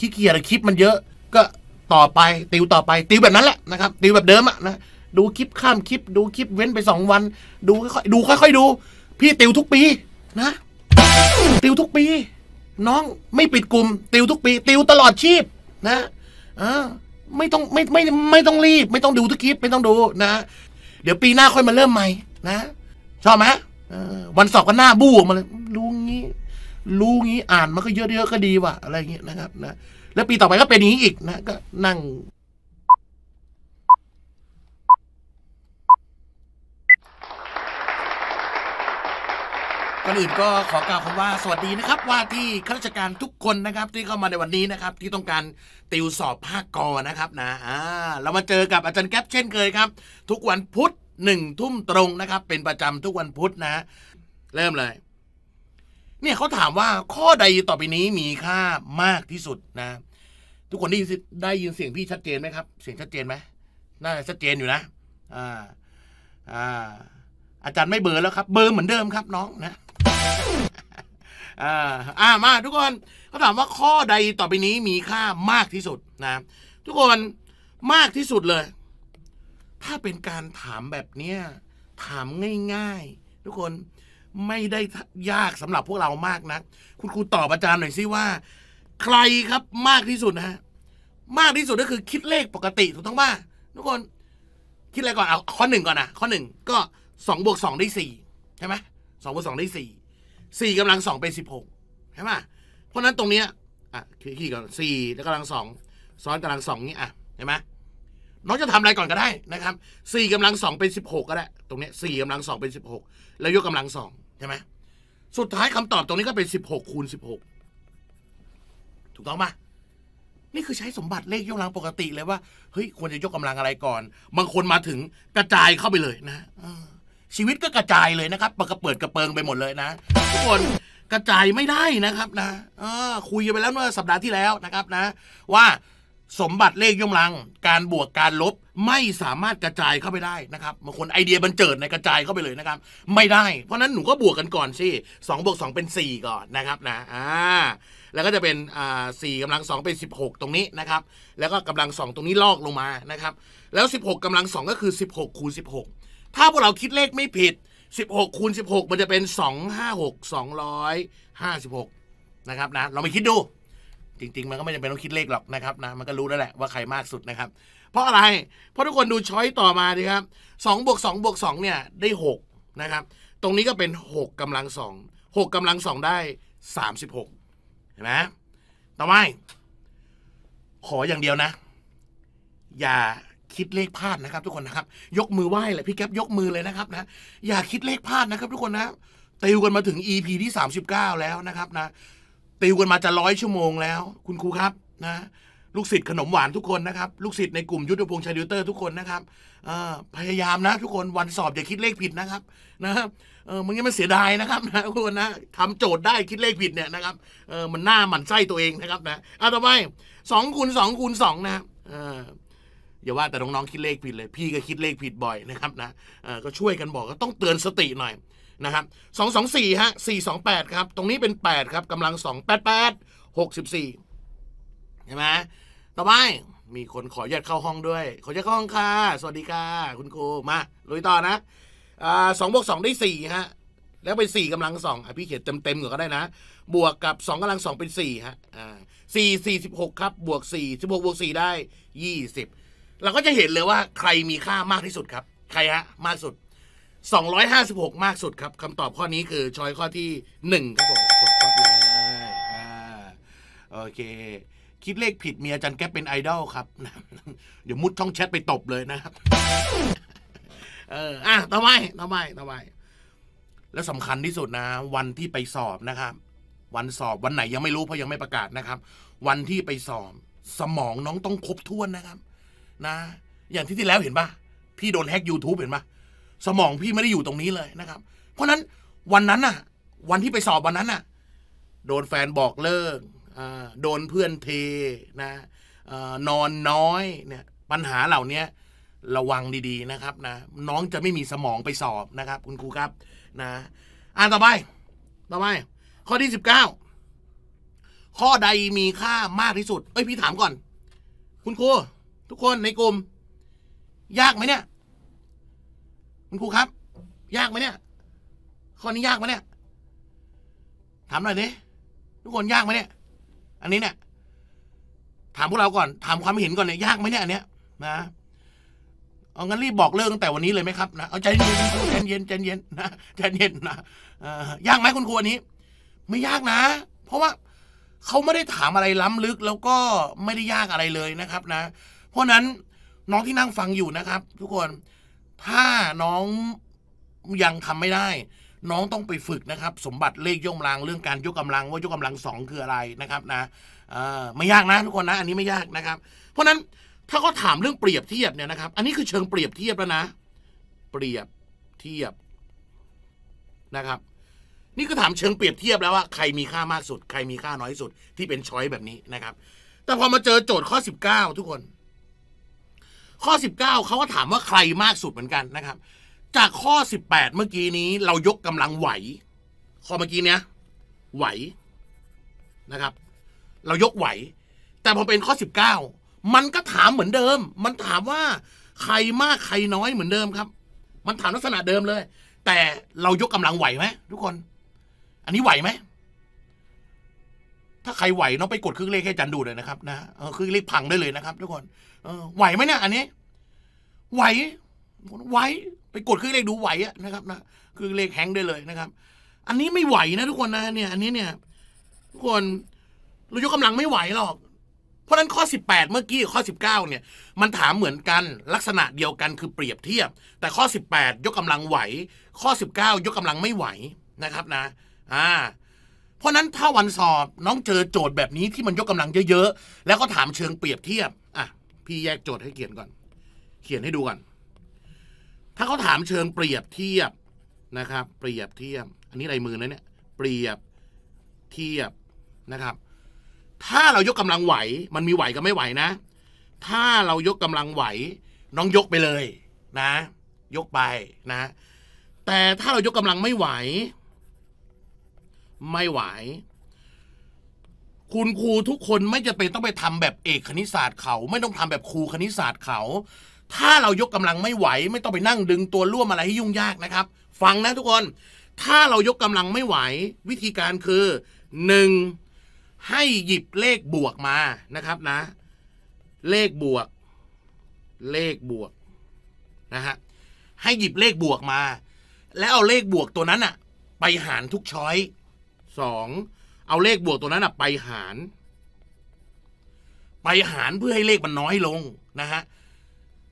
ขี้เกียจคลิปมันเยอะ ก็ต่อไปติวต่อไป ติวแบบนั้นแหละนะครับติวแบบเดิมอะนะดูคลิปข้ามคลิปดูคลิปเว้นไปสองวัน ดูค่อยๆดูค่อยๆดู พี่ติวทุกปีนะติวทุกปี น้องไม่ปิดกลุ่ม ติวทุกปี ติวตลอดชีพนะอ่าไม่ต้องไม่ไม่ไม่ต้องรีบ ไม่ต้องดูทุกคลิป ไม่ต้องดูนะเดี๋ยวปีหน้าค่อยมาเริ่มใหม่นะชอบไหมวันสอบก็หน้าบู้ออกมาเลยรู้งี้รู้งี้อ่านมันก็เยอะๆก็ดีว่ะอะไรเงี้ยนะครับนะแล้วปีต่อไปก็เป็นงนี้อีกนะ ก็นั่งก่อนอื่นก็ขอกล่าวคำว่าสวัสดีนะครับว่าที่ข้าราชการทุกคนนะครับ ที่เข้ามาในวันนี้นะครับ ที่ต้องการติวสอบภาคกอนะครับ นะอ่าเรามาเจอกับอาจารย์แก๊ปเช่นเคยครับ ทุกวันพุธหนึ่งทุ่มตรงนะครับเป็นประจำทุกวันพุธนะ เริ่มเลยเนี่ยเขาถามว่าข้อใดต่อไปนี้มีค่ามากที่สุดนะทุกคนได้ยินได้ยินเสียงพี่ชัดเจนไหมครับ เสียงชัดเจนไหมน่าจะชัดเจนอยู่นะอ่าอ่าอาจารย์ไม่เบอร์แล้วครับ เบอร์เหมือนเดิมครับ น้องนะอ่าอ่ามาทุกคนเขาถามว่าข้อใดต่อไปนี้มีค่ามากที่สุดนะทุกคนมากที่สุดเลย ถ้าเป็นการถามแบบเนี้ยถามง่าย ๆ ทุกคนไม่ได้ยากสำหรับพวกเรามากนะคุณครูตอบอาจารย์หน่อยสิว่า ใครครับมากที่สุดนะมากที่สุดก็คือคิดเลขปกติถูกต้องป่ะทุกคนคิดอะไรก่อนเอาข้อหนึ่งก่อนนะข้อหนึ่งก็สองบวกสองได้สี่ใช่ไหมสองบวกสองได้สี่สี่กำลังสองเป็นสิบหกใช่ไหมเพราะนั้นตรงเนี้ยอ่ะขี่ก่อนสี่แล้วกำลังสองซ้อนกำลังสองนี้ อ่ะเห็นไหมน้องจะทำอะไรก่อนก็ได้นะครับสี่กำลังสองเป็นสิบหกก็ได้ ตรงเนี้ยสี่กำลังสองเป็นสิบหกแล้วยกกำลังสองช่ไหมสุดท้ายคำตอบตรงนี้ก็เป็นสิบหกคูณสิบหกถูกต้องปะนี่คือใช้สมบัติเลขยกกำลังปกติเลยว่า เฮ้ยควรจะยกกำลังอะไรก่อน บางคนมาถึงกระจายเข้าไปเลยนะ ชีวิตก็กระจายเลยนะครับปกระเปิดกระเปิงไปหมดเลยนะ ทุกคนกระจายไม่ได้นะครับนะ คุยกันไปแล้วเมื่อสัปดาห์ที่แล้วนะครับ นะ ว่าสมบัติเลขยมลังการบวกการลบไม่สามารถกระจายเข้าไปได้นะครับบางคนไอเดียบันเจิดในกระจายเข้าไปเลยนะครับไม่ได้เพราะนั้นหนูก็บวกกันก่อนสิสองบวกสองเป็นสี่ก่อนนะครับนะอ่าแล้วก็จะเป็นอ่าสี่กำลังสองเป็นสิบหกตรงนี้นะครับแล้วก็กำลังสองตรงนี้ลอกลงมานะครับแล้วสิบหกกำลังสองก็คือสิบหกคูณสิบหกถ้าพวกเราคิดเลขไม่ผิดสิบหกคูณสิบหกมันจะเป็นสองห้าหกสองร้อยห้าสิบหกนะครับนะเราไปคิดดูจริงๆมันก็ไม่จำเป็นต้องคิดเลขหรอกนะครับนะมันก็รู้แล้วแหละว่าใครมากสุดนะครับเพราะอะไรเพราะทุกคนดูช้อยต่อมาดีครับสองบวกสองบวกสองเนี่ยได้หกนะครับตรงนี้ก็เป็นหกกำลังสองหกกำลังสองได้สามสิบหกเห็นไหมต่อไปขออย่างเดียวนะ อย่าคิดเลขพลาดนะครับ ทุกคนนะครับยกมือไหว้เลยพี่แก๊ปยกมือเลยนะครับนะอย่าคิดเลขพลาดนะครับ ทุกคนนะติวกันมาถึง EP ที่ 39 แล้วนะครับนะติวกันมาจะร้อยชั่วโมงแล้ว คุณครูครับนะลูกศิษย์ขนมหวานทุกคนนะครับ ลูกศิษย์ในกลุ่มยุทธพงษ์ชาดิวเตอร์ทุกคนนะครับพยายามนะทุกคนวันสอบอย่าคิดเลขผิดนะครับนะครับเออมันงี้มันเสียดายนะครับนะทุกคนนะทำโจทย์ได้คิดเลขผิดเนี่ยนะครับเออมันหน้าหมันไส้ตัวเองนะครับนะเอาต่อไปสองคูณสองคูณสองนะเอออย่าว่าแต่น้องๆคิดเลขผิดเลยพี่ก็คิดเลขผิดบ่อยนะครับนะเออก็ช่วยกันบอกก็ต้องเตือนสติหน่อยนะครับสองสองสี่ฮะสี่สองแปดครับตรงนี้เป็นแปดครับกำลังสองแปดแปดหกสิบสี่เห็นไหมต่อไปมีคนขอยัดเข้าห้องด้วย ขอยัดเข้าห้องค่ะ สวัสดีค่ะ คุณครูมาลุยต่อนะสองบวกสองได้สี่ฮะแล้วเป็นสี่กำลังสองอพี่เขียนเต็มเต็มก็ได้นะ บวกกับสองกำลังสองเป็นสี่ฮะสี่สี่สิบหกครับบวกสี่สิบหกบวกสี่ได้ยี่สิบเราก็จะเห็นเลยว่าใครมีค่ามากที่สุดครับใครฮะมากสุด256มากสุดครับคำตอบข้อนี้คือช้อยข้อที่1ครับผมกดครบเลยอ่าโอเค คิดเลขผิดเมียอาจารย์แก๊ปเป็นไอดอลครับ เดี๋ยวมุดช่องแชทไปตบเลยนะครับเอออ่ะทำไมทำไมทำไมและสำคัญที่สุดนะ วันที่ไปสอบนะครับ วันสอบวันไหนยังไม่รู้เพราะยังไม่ประกาศนะครับ วันที่ไปสอบ สมองน้องต้องครบถ้วนนะครับนะอย่างที่ที่แล้วเห็นปะพี่โดนแฮก YouTube เห็นปะสมองพี่ไม่ได้อยู่ตรงนี้เลยนะครับ เพราะนั้นวันนั้นน่ะ วันที่ไปสอบวันนั้นน่ะ โดนแฟนบอกเลิกโดนเพื่อนเทนะนอนน้อยเนี่ยปัญหาเหล่านี้ระวังดีๆนะครับนะน้องจะไม่มีสมองไปสอบนะครับ คุณครูครับ นะ อ่านต่อไปต่อไปข้อที่สิบเก้าข้อใดมีค่ามากที่สุด เอ้ยพี่ถามก่อน คุณครูทุกคนในกลุ่มยากไหมเนี่ยคุณครูครับ ยากไหมเนี่ยข้อนี้ยากไหมเนี่ย ถามหน่อยดิทุกคนยากไหมเนี่ย อันนี้เนี่ย ถามพวกเราก่อนถามความเห็นก่อนเนี่ยยากไหมเนี่ยอันเนี้ยนะเอางั้นรีบบอกเลิกตั้งแต่วันนี้เลยไหมครับ นะเอาใจเย็นใจเย็นใจเย็นนะใจเย็นนะยากไหมคุณครูอันนี้ ไม่ยากนะ เพราะว่าเขาไม่ได้ถามอะไรล้ำลึก แล้วก็ไม่ได้ยากอะไรเลยนะครับนะเพราะนั้นน้องที่นั่งฟังอยู่นะครับ ทุกคนถ้าน้องยังทำไม่ได้ น้องต้องไปฝึกนะครับ สมบัติเลขยกกำลังเรื่องการยกกำลังว่ายกกาลังสองคืออะไรนะครับนะไม่ยากนะทุกคนนะ อันนี้ไม่ยากนะครับ เพราะนั้นถ้าเขาถามเรื่องเปรียบเทียบเนี่ยนะครับอันนี้คือเชิงเปรียบเทียบแล้วนะ เปรียบเทียบนะครับนี่ก็ถามเชิงเปรียบเทียบแล้วว่าใครมีค่ามากสุด ใครมีค่าน้อยสุดที่เป็นช้อยแบบนี้นะครับ แต่พอมาเจอโจทย์ข้อ 19 ทุกคนข้อ 19 เขาก็ถามว่าใครมากสุดเหมือนกันนะครับ จากข้อ 18 เมื่อกี้นี้เรายกกำลังไหว ข้อเมื่อกี้เนี้ยไหวนะครับ เรายกไหว แต่พอเป็นข้อ 19 มันก็ถามเหมือนเดิม มันถามว่าใครมากใครน้อยเหมือนเดิมครับ มันถามลักษณะเดิมเลย แต่เรายกกำลังไหวไหมทุกคน อันนี้ไหวไหมถ้าใครไหวน้องไปกดเครื่องเลขให้จันดูเลยนะครับนะเครื่องเลขพังได้เลยนะครับทุกคนไหวไหมเนี่ยอันนี้ ไหวไหวไปกดเครื่องเลขดูไหวอะนะครับ นะเครื่องเลขแฮงได้เลยนะครับ อันนี้ไม่ไหวนะทุกคนนะ เนี่ย อันนี้เนี่ยทุกคนเรายกกำลังไม่ไหวหรอก เพราะนั้นข้อ18เมื่อกี้ข้อ19เนี่ยมันถามเหมือนกันลักษณะเดียวกันคือเปรียบเทียบ แต่ข้อ 18ยกกำลังไหว ข้อ 19ยกกำลังไม่ไหวนะครับนะ อ่าเพราะนั้นถ้าวันสอบน้องเจอโจทย์แบบนี้ที่มันยกกำลังเยอะๆแล้วก็ถามเชิงเปรียบเทียบ อ่ะ พี่แยกโจทย์ให้เขียนก่อน เขียนให้ดูก่อนถ้าเขาถามเชิงเปรียบเทียบนะครับเปรียบเทียบ อันนี้ลายมือนะเนี่ย เปรียบเทียบนะครับ ถ้าเรายกกำลังไหว มันมีไหวกับไม่ไหวนะ ถ้าเรายกกำลังไหว น้องยกไปเลยนะ ยกไปนะแต่ถ้าเรายกกำลังไม่ไหวไม่ไหว คุณครูทุกคนไม่จะเป็นต้องไปทำแบบเอกคณิตศาสตร์เขาไม่ต้องทำแบบครูคณิตศาสตร์เขา ถ้าเรายกกำลังไม่ไหว ไม่ต้องไปนั่งดึงตัวร่วมอะไรให้ยุ่งยากนะครับ ฟังนะทุกคน ถ้าเรายกกำลังไม่ไหววิธีการคือหนึ่งให้หยิบเลขบวกมานะครับนะเลขบวก เลขบวกนะฮะให้หยิบเลขบวกมา แล้วเอาเลขบวกตัวนั้นอะไปหารทุกช้อยสองเอาเลขบวกตัวนั้นไปหาร ไปหารเพื่อให้เลขมันน้อยลงนะฮะ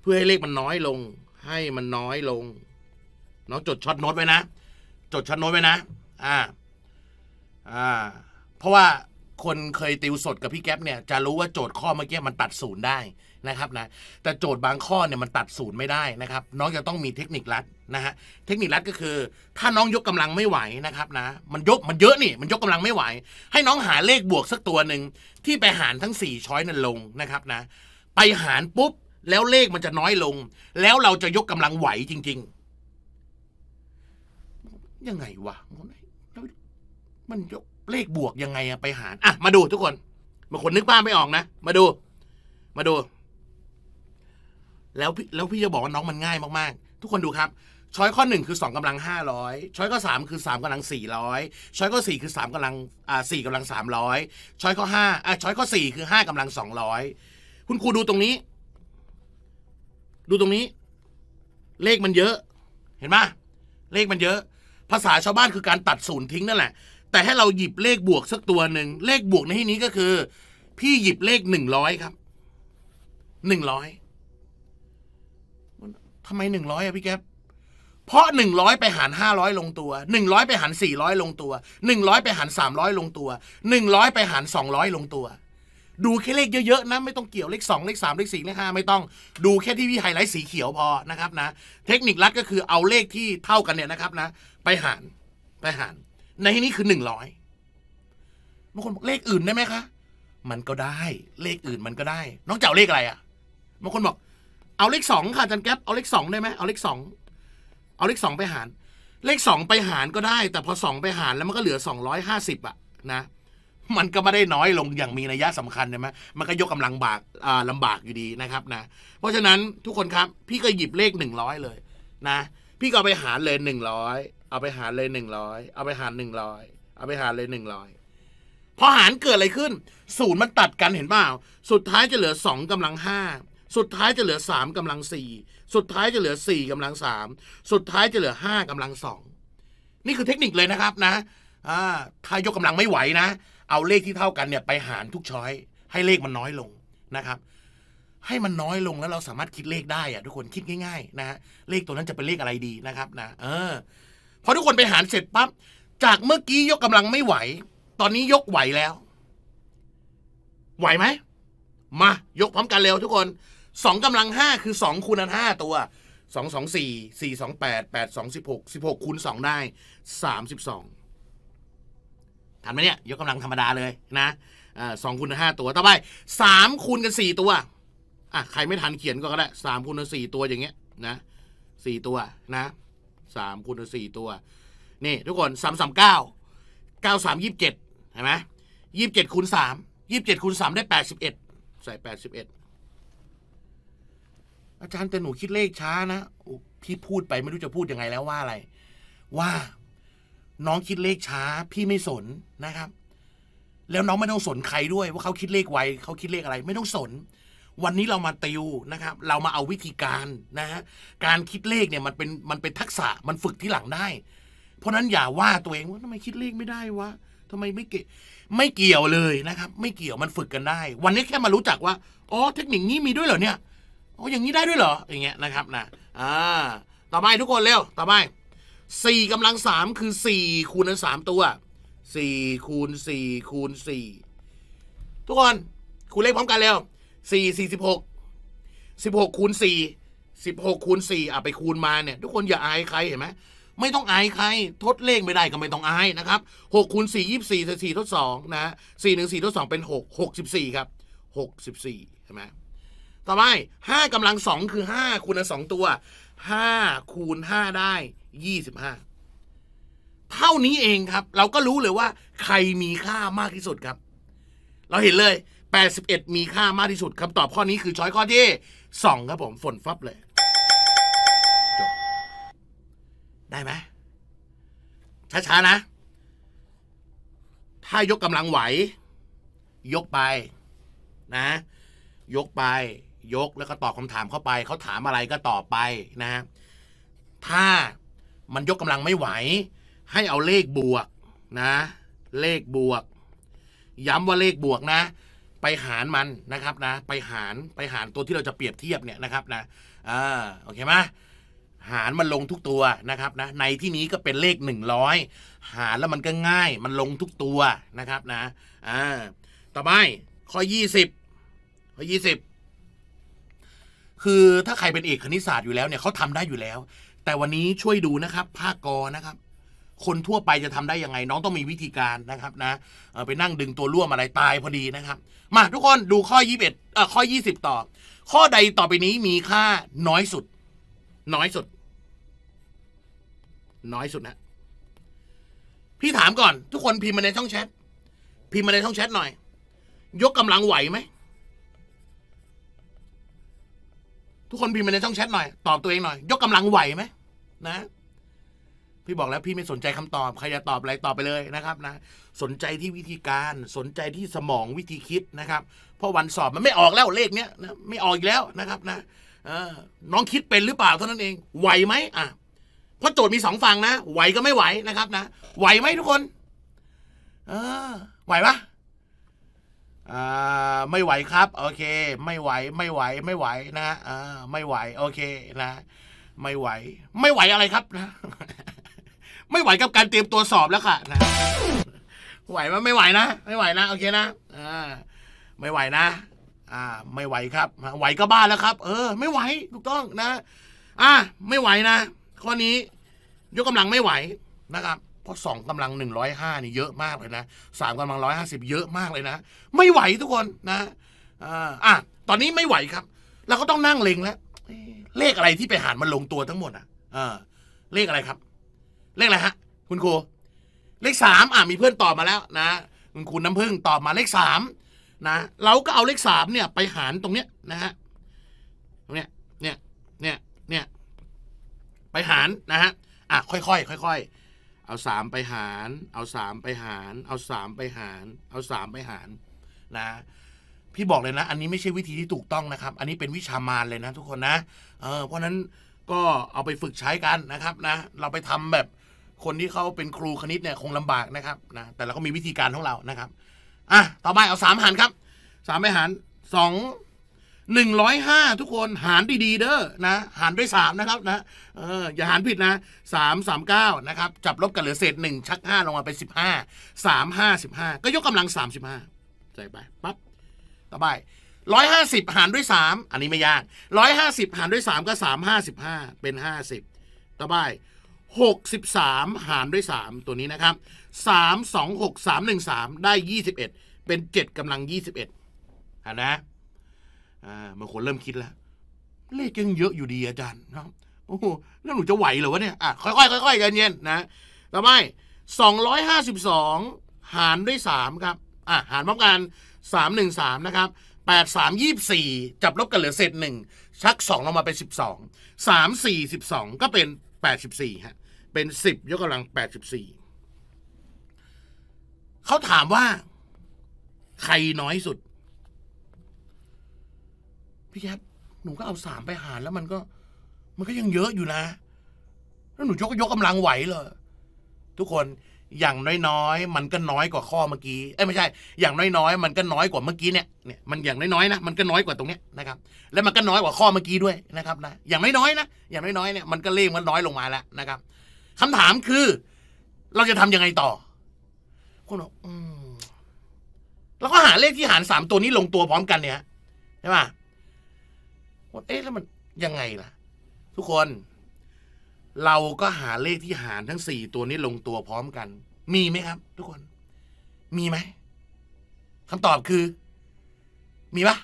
เพื่อให้เลขมันน้อยลง ให้มันน้อยลงน้องจดช็อตโน้ตไว้นะ จดช็อตโน้ตไว้นะอ่าอ่า เพราะว่าคนเคยติวสดกับพี่แก๊ปเนี่ยจะรู้ว่าโจทย์ข้อเมื่อกี้มันตัดศูนย์ได้นะครับนะแต่โจทย์บางข้อเนี่ยมันตัดศูนย์ไม่ได้นะครับ น้องจะต้องมีเทคนิคลัดนะฮะเทคนิครัดก็คือ ถ้าน้องยกกำลังไม่ไหวนะครับนะมันยกมันเยอะนี่มันยกกำลังไม่ไหว ให้น้องหาเลขบวกสักตัวหนึ่ง ที่ไปหารทั้ง 4 ช้อยนั้นลงนะครับนะ ไปหารปุ๊บแล้วเลขมันจะน้อยลง แล้วเราจะยกกำลังไหวจริง ๆ ยังไงวะมันยกเลขบวกยังไงอะไปหารอ่ะมาดูทุกคนบางคนนึกภาพไม่ออกนะมาดู มาดู แล้วแล้วพี่จะบอกว่าน้องมันง่ายมากๆ ทุกคนดูครับช้อยข้อ 1 คือ2กำลัง500ช้อยข้อ 3 คือ3กำลัง400ช้อยข้อ 4 คือ3กำลังอ่า4กำลัง300ช้อยข้อ5อ่าช้อยข้อ4คือ5กำลัง200คุณครูดูตรงนี้ ดูตรงนี้ เลขมันเยอะ เห็นไหมเลขมันเยอะ ภาษาชาวบ้านคือการตัดศูนย์ทิ้งนั่นแหละแต่ให้เราหยิบเลขบวกสักตัวหนึ่ง เลขบวกในที่นี้ก็คือ พี่หยิบเลขหนึ่งร้อยครับหนึ่งร้อยทำไมหนึ่งร้อยอะพี่แก๊ปเพราะ 100 ไปหาร 500ลงตัว 100 ไปหาร 400ลงตัว 100 ไปหาร 300ลงตัว 100 ไปหาร 200ลงตัว ดูแค่เลขเยอะๆนะไม่ต้องเกี่ยวเลข 2 เลข3เลข4เลข5ไม่ต้องดูแค่ที่พี่ไฮไลท์สีเขียวพอนะครับนะเทคนิคลัดก็คือเอาเลขที่เท่ากันเนี่ยนะครับนะ ไปหารไปหาร ในที่นี้คือ 100บางคนบอกเลขอื่นได้ไหมคะมันก็ได้เลขอื่นมันก็ได้ น้องเจ้าเลขอะไรอะ่ะบางคนบอกเอาเลขสองค่ะจันแก๊ปเอาเลขสองได้ไหมเอาเลขสองเอาเลขสองไปหารเลขสองไปหารก็ได้ แต่พอสองไปหารแล้วมันก็เหลือสองร้อยห้าสิบอะนะมันก็ไม่ได้น้อยลงอย่างมีนัยยะสำคัญใช่ไหมมันก็ยกกำลังบากลำบากอยู่ดีนะครับนะเพราะฉะนั้นทุกคนครับพี่ก็หยิบเลขหนึ่งร้อยเลยนะพี่ก็ไปหารเลยหนึ่งร้อยเอาไปหารเลยหนึ่งร้อยเอาไปหารหนึ่งร้อยเอาไปหารเลยหนึ่งร้อยพอหารเกิดอะไรขึ้นศูนย์มันตัดกันเห็นเปล่าสุดท้ายจะเหลือสองกำลังห้าสุดท้ายจะเหลือสามกำลังสี่สุดท้ายจะเหลือ 4กำลัง 3 สุดท้ายจะเหลือ 5กำลัง 2 นี่คือเทคนิคเลยนะครับ นะถ้ายกกำลังไม่ไหวนะ เอาเลขที่เท่ากัน เนี่ย ไปหารทุกช้อย ให้เลขมันน้อยลงนะครับ ให้มันน้อยลงแล้ว เราสามารถคิดเลขได้อะทุกคนคิดง่าย ๆ นะฮะเลขตัวนั้นจะเป็นเลขอะไรดีนะครับ นะ เออพอทุกคนไปหารเสร็จปั๊บ จากเมื่อกี้ยกกำลังไม่ไหว ตอนนี้ยกไหวแล้ว ไหวไหม มา ยกพร้อมกัน เร็วทุกคนสองกำลังห้าคือสองคูณห้าตัวสองสองสี่สี่สองแปดแปดสองสิบหกสิบหกคูณสองได้สามสิบสองทันไหมเนี่ย ยกกำลังธรรมดาเลยนะสองคูณห้าตัวต่อไปสามคูณกันสี่ตัวอ่ะใครไม่ทันเขียนก็ได้สามคูณสี่ตัวอย่างเงี้ยนะสี่ตัวนะสามคูณสี่ตัว นี่ ทุกคนสามสามเก้าเก้าสามยี่สิบเจ็ดเห็นไหมยี่สิบเจ็ดคูณสามยี่สิบเจ็ดคูณสามได้แปดสิบเอ็ดใส่แปดสิบเอ็ดอาจารย์แต่หนูคิดเลขช้านะพี่พูดไป ไม่รู้จะพูดยังไงแล้วว่าอะไร ว่า น้องคิดเลขช้าพี่ไม่สนนะครับ แล้วน้องไม่ต้องสนใครด้วยว่าเขาคิดเลขไวเขาคิดเลขอะไร ไม่ต้องสน วันนี้เรามาติวนะครับ เรามาเอาวิธีการนะฮะการคิดเลขเนี่ยมันเป็นมันเป็นทักษะมันฝึกที่หลังได้ เพราะนั้นอย่าว่าตัวเองว่าทำไมคิดเลขไม่ได้วะทำไมไม่เกี่ยไม่เกี่ยวเลยนะครับ ไม่เกี่ยวมันฝึกกันได้ วันนี้แค่มารู้จักว่าอ๋อเทคนิคนี้มีด้วยเหรอเนี่ยโอ้อย่างนี้ได้ด้วยเหรออย่างเงี้ยนะครับ นะอ่าต่อไปทุกคนเร็วต่อไปสี่กำลังสามคือสี่คูณสามตัวสี่คูณสี่คูณสี่ทุกคนคูณเลขพร้อมกันเร็วสี่สี่สิบหกสิบหกคูณสี่สิบหกคูณสี่อ่ะไปคูณมาเนี่ยทุกคนอย่าอายใครเห็นไหมไม่ต้องอายใคร ทดเลขไม่ได้ก็ไม่ต้องอายนะครับหกคูณสี่ยี่สี่สี่ทดสองนะสี่หนึ่งสี่ทดสองเป็นหกหกสิบสี่ครับหกสิบสี่ใช่ไหมต่อไปห้ากำลังสองคือห้าคูณสองตัวห้าคูณห้าได้ยี่สิบห้าเท่านี้เองครับ เราก็รู้เลยว่า ใครมีค่ามากที่สุดครับ เราเห็นเลย 81 มีค่ามากที่สุดคำตอบข้อนี้คือ ช้อยข้อที่ 2 ครับผมฝนฟับเลยจบได้ไหมช้า ๆ นะ ถ้ายกกำลังไหว ยกไป นะ ยกไปยกแล้วก็ตอบคาถามเข้าไปเขาถามอะไรก็ตอบไปนะฮะถ้ามันยกกำลังไม่ไหว ให้เอาเลขบวกนะเลขบวก ย้ำว่าเลขบวกนะ ไปหารมันนะครับนะไปหารไปหารตัวที่เราจะเปรียบเทียบเนี่ยนะครับนะอ่าโอเคไหมหารมันลงทุกตัวนะครับนะในที่นี้ก็เป็นเลขหนึ่งร้อยหารแล้วมันก็ง่ายมันลงทุกตัวนะครับนะอ่าต่อไปข้อิบข้อิบคือถ้าใครเป็นเอกคณิตศาสตร์อยู่แล้วเนี่ยเขาทำได้อยู่แล้ว แต่วันนี้ช่วยดูนะครับภาคกอนะครับ คนทั่วไปจะทำได้ยังไง น้องต้องมีวิธีการนะครับ นะไปนั่งดึงตัวร่วมอะไรตายพอดีนะครับมา ทุกคนดูข้อยี่สิบเอ่ดข้อยี่สิบต่อ ข้อใดต่อไปนี้มีค่าน้อยสุด น้อยสุด น้อยสุดนะ พี่ถามก่อน ทุกคนพิมพ์มาในช่องแชทพิมพ์มาในช่องแชทหน่อย ยกกำลังไหวไหมทุกคนพิมพ์มาในช่องแชทหน่อยตอบตัวเองหน่อยยกกำลังไหวไหมนะ พี่บอกแล้วพี่ไม่สนใจคำตอบ ใครจะตอบอะไรตอบไปเลยนะครับ นะ สนใจที่วิธีการสนใจที่สมองวิธีคิดนะครับ เพราะวันสอบมันไม่ออกแล้วเลขเนี้ยนะไม่ออกอีกแล้วนะครับ นะน้องคิดเป็นหรือเปล่าเท่านั้นเอง ไหวไหมอ่ะเพราะโจทย์มีสองฝั่งนะไหวก็ไม่ไหวนะครับนะไหวไหมทุกคน เออ ไหวปะไม่ไหวครับโอเค ไม่ไหวไม่ไหว ไม่ไหวนะไม่ไหว โอเคนะ ไม่ไหวไม่ไหวอะไรครับนะไม่ไหวกับการเตรียมตัวสอบแล้วค่ะนะไหวไหมไม่ไหวนะไม่ไหวนะโอเคนะอ่าไม่ไหวนะ อ่า ไม่ไหวครับไหวก็บ้าแล้วครับ เออ ไม่ไหวถูกต้องนะอ่าไม่ไหวนะข้อนี้ ยกกำลังไม่ไหวนะครับราะสองกำลังหนึ่งร้อยห้านี่เยอะมากเลยนะสามกำลังร้อยห้าสิบเยอะมากเลยนะ ไม่ไหวทุกคนนะอ่าตอนนี้ไม่ไหวครับเราก็ต้องนั่งเล็งแล้วเลขอะไรที่ไปหารมันลงตัวทั้งหมดอ่ะเลขอะไรครับ เลขอะไรฮะ คุณครู เลขสามอ่ามีเพื่อนตอบมาแล้ว นะคุณครูน้ำพึ่งตอบมาเลขสามนะเราก็เอาเลขสามเนี่ย ไปหารตรงเนี้ยนะฮะตรงเนี้ย เนี่ยเนี่ยเนี่ยไปหารนะฮะอ่ะค่อยๆค่อยๆเอาสามไปหาร เอาสามไปหาร เอาสามไปหาร เอาสามไปหารนะ พี่บอกเลยนะ อันนี้ไม่ใช่วิธีที่ถูกต้องนะครับ อันนี้เป็นวิชามารเลยนะ ทุกคนนะเออเพราะนั้นก็เอาไปฝึกใช้กันนะครับนะ เราไปทำแบบคนที่เขาเป็นครูคณิตเนี่ยคงลำบากนะครับนะ แต่เราก็มีวิธีการของเรานะครับอ่ะต่อไปเอาสามหารครับสามไปหารสองหนึ่งร้อยห้าทุกคนหารดี ๆ เด้อนะหารด้วยสามนะครับนะเอออย่าหารผิดนะสามสามเก้านะครับ จับลบกันเหลือเศษหนึ่งชักห้าลงมาไปสิบห้าสามห้าสิบห้าก็ยกกำลังสามสิบห้าใส่ไปปั๊บต่อไปร้อยห้าสิบหารด้วยสามอันนี้ไม่ยากร้อยห้าสิบหารด้วยสามก็สามห้าสิบห้าเป็นห้าสิบต่อไปหกสิบสามหารด้วยสามตัวนี้นะครับสามสองหกสามหนึ่งสามได้ยี่สิบเอ็ดเป็นเจ็ดกำลังยี่สิบเอ็ดนะอ่าบางคนเริ่มคิดแล้ว เลขยังเยอะอยู่ดีอาจารย์นะโอ้โหแล้วหนูจะไหวเหรอวะเนี่ยอ่ะค่อยๆค่อยๆกันเย็นนะต่อไปสองร้อยห้าสิบสองหารด้วยสามครับอ่ะหารพร้อมกันสามหนึ่งสามนะครับแปดสามยี่สี่จับลบกันเหลือเศษหนึ่งชักสองลงมาเป็นสิบสองสามสี่สิบสองก็เป็นแปดสิบสี่ฮะ เป็นสิบยกกำลังแปดสิบสี่เขาถามว่า ใครน้อยสุดพี่แคทหนูก็เอาสามไปหารแล้ว มันก็ มันก็ยังเยอะอยู่นะแล้วหนูยกยกกำลังไหวเลยทุกคนอย่างน้อยๆมันก็น้อยกว่าข้อเมื่อกี้เอ้ยไม่ใช่ อย่างน้อยๆมันก็น้อยกว่าเมื่อกี้เนี่ยเนี่ยมันอย่างน้อยๆนะมันก็น้อยกว่าตรงเนี้ยนะครับ แล้วมันก็น้อยกว่าข้อเมื่อกี้ด้วยนะครับนะอย่างน้อยๆนะอย่างน้อยๆเนี่ยมันก็เลขมันน้อยลงมาแล้วนะครับ คำถามคือ เราจะทํำยังไงต่อคุณบอกอืมแล้วก็หาเลขที่หารสามตัวนี้ลงตัวพร้อมกันเนี่ยใช่ป่ะว่าเอ๊ะแล้วมันยังไงล่ะ ทุกคน เราก็หาเลขที่หารทั้งสี่ตัวนี้ลงตัวพร้อมกัน มีไหมครับ ทุกคน มีไหมคำตอบคือ มีปะ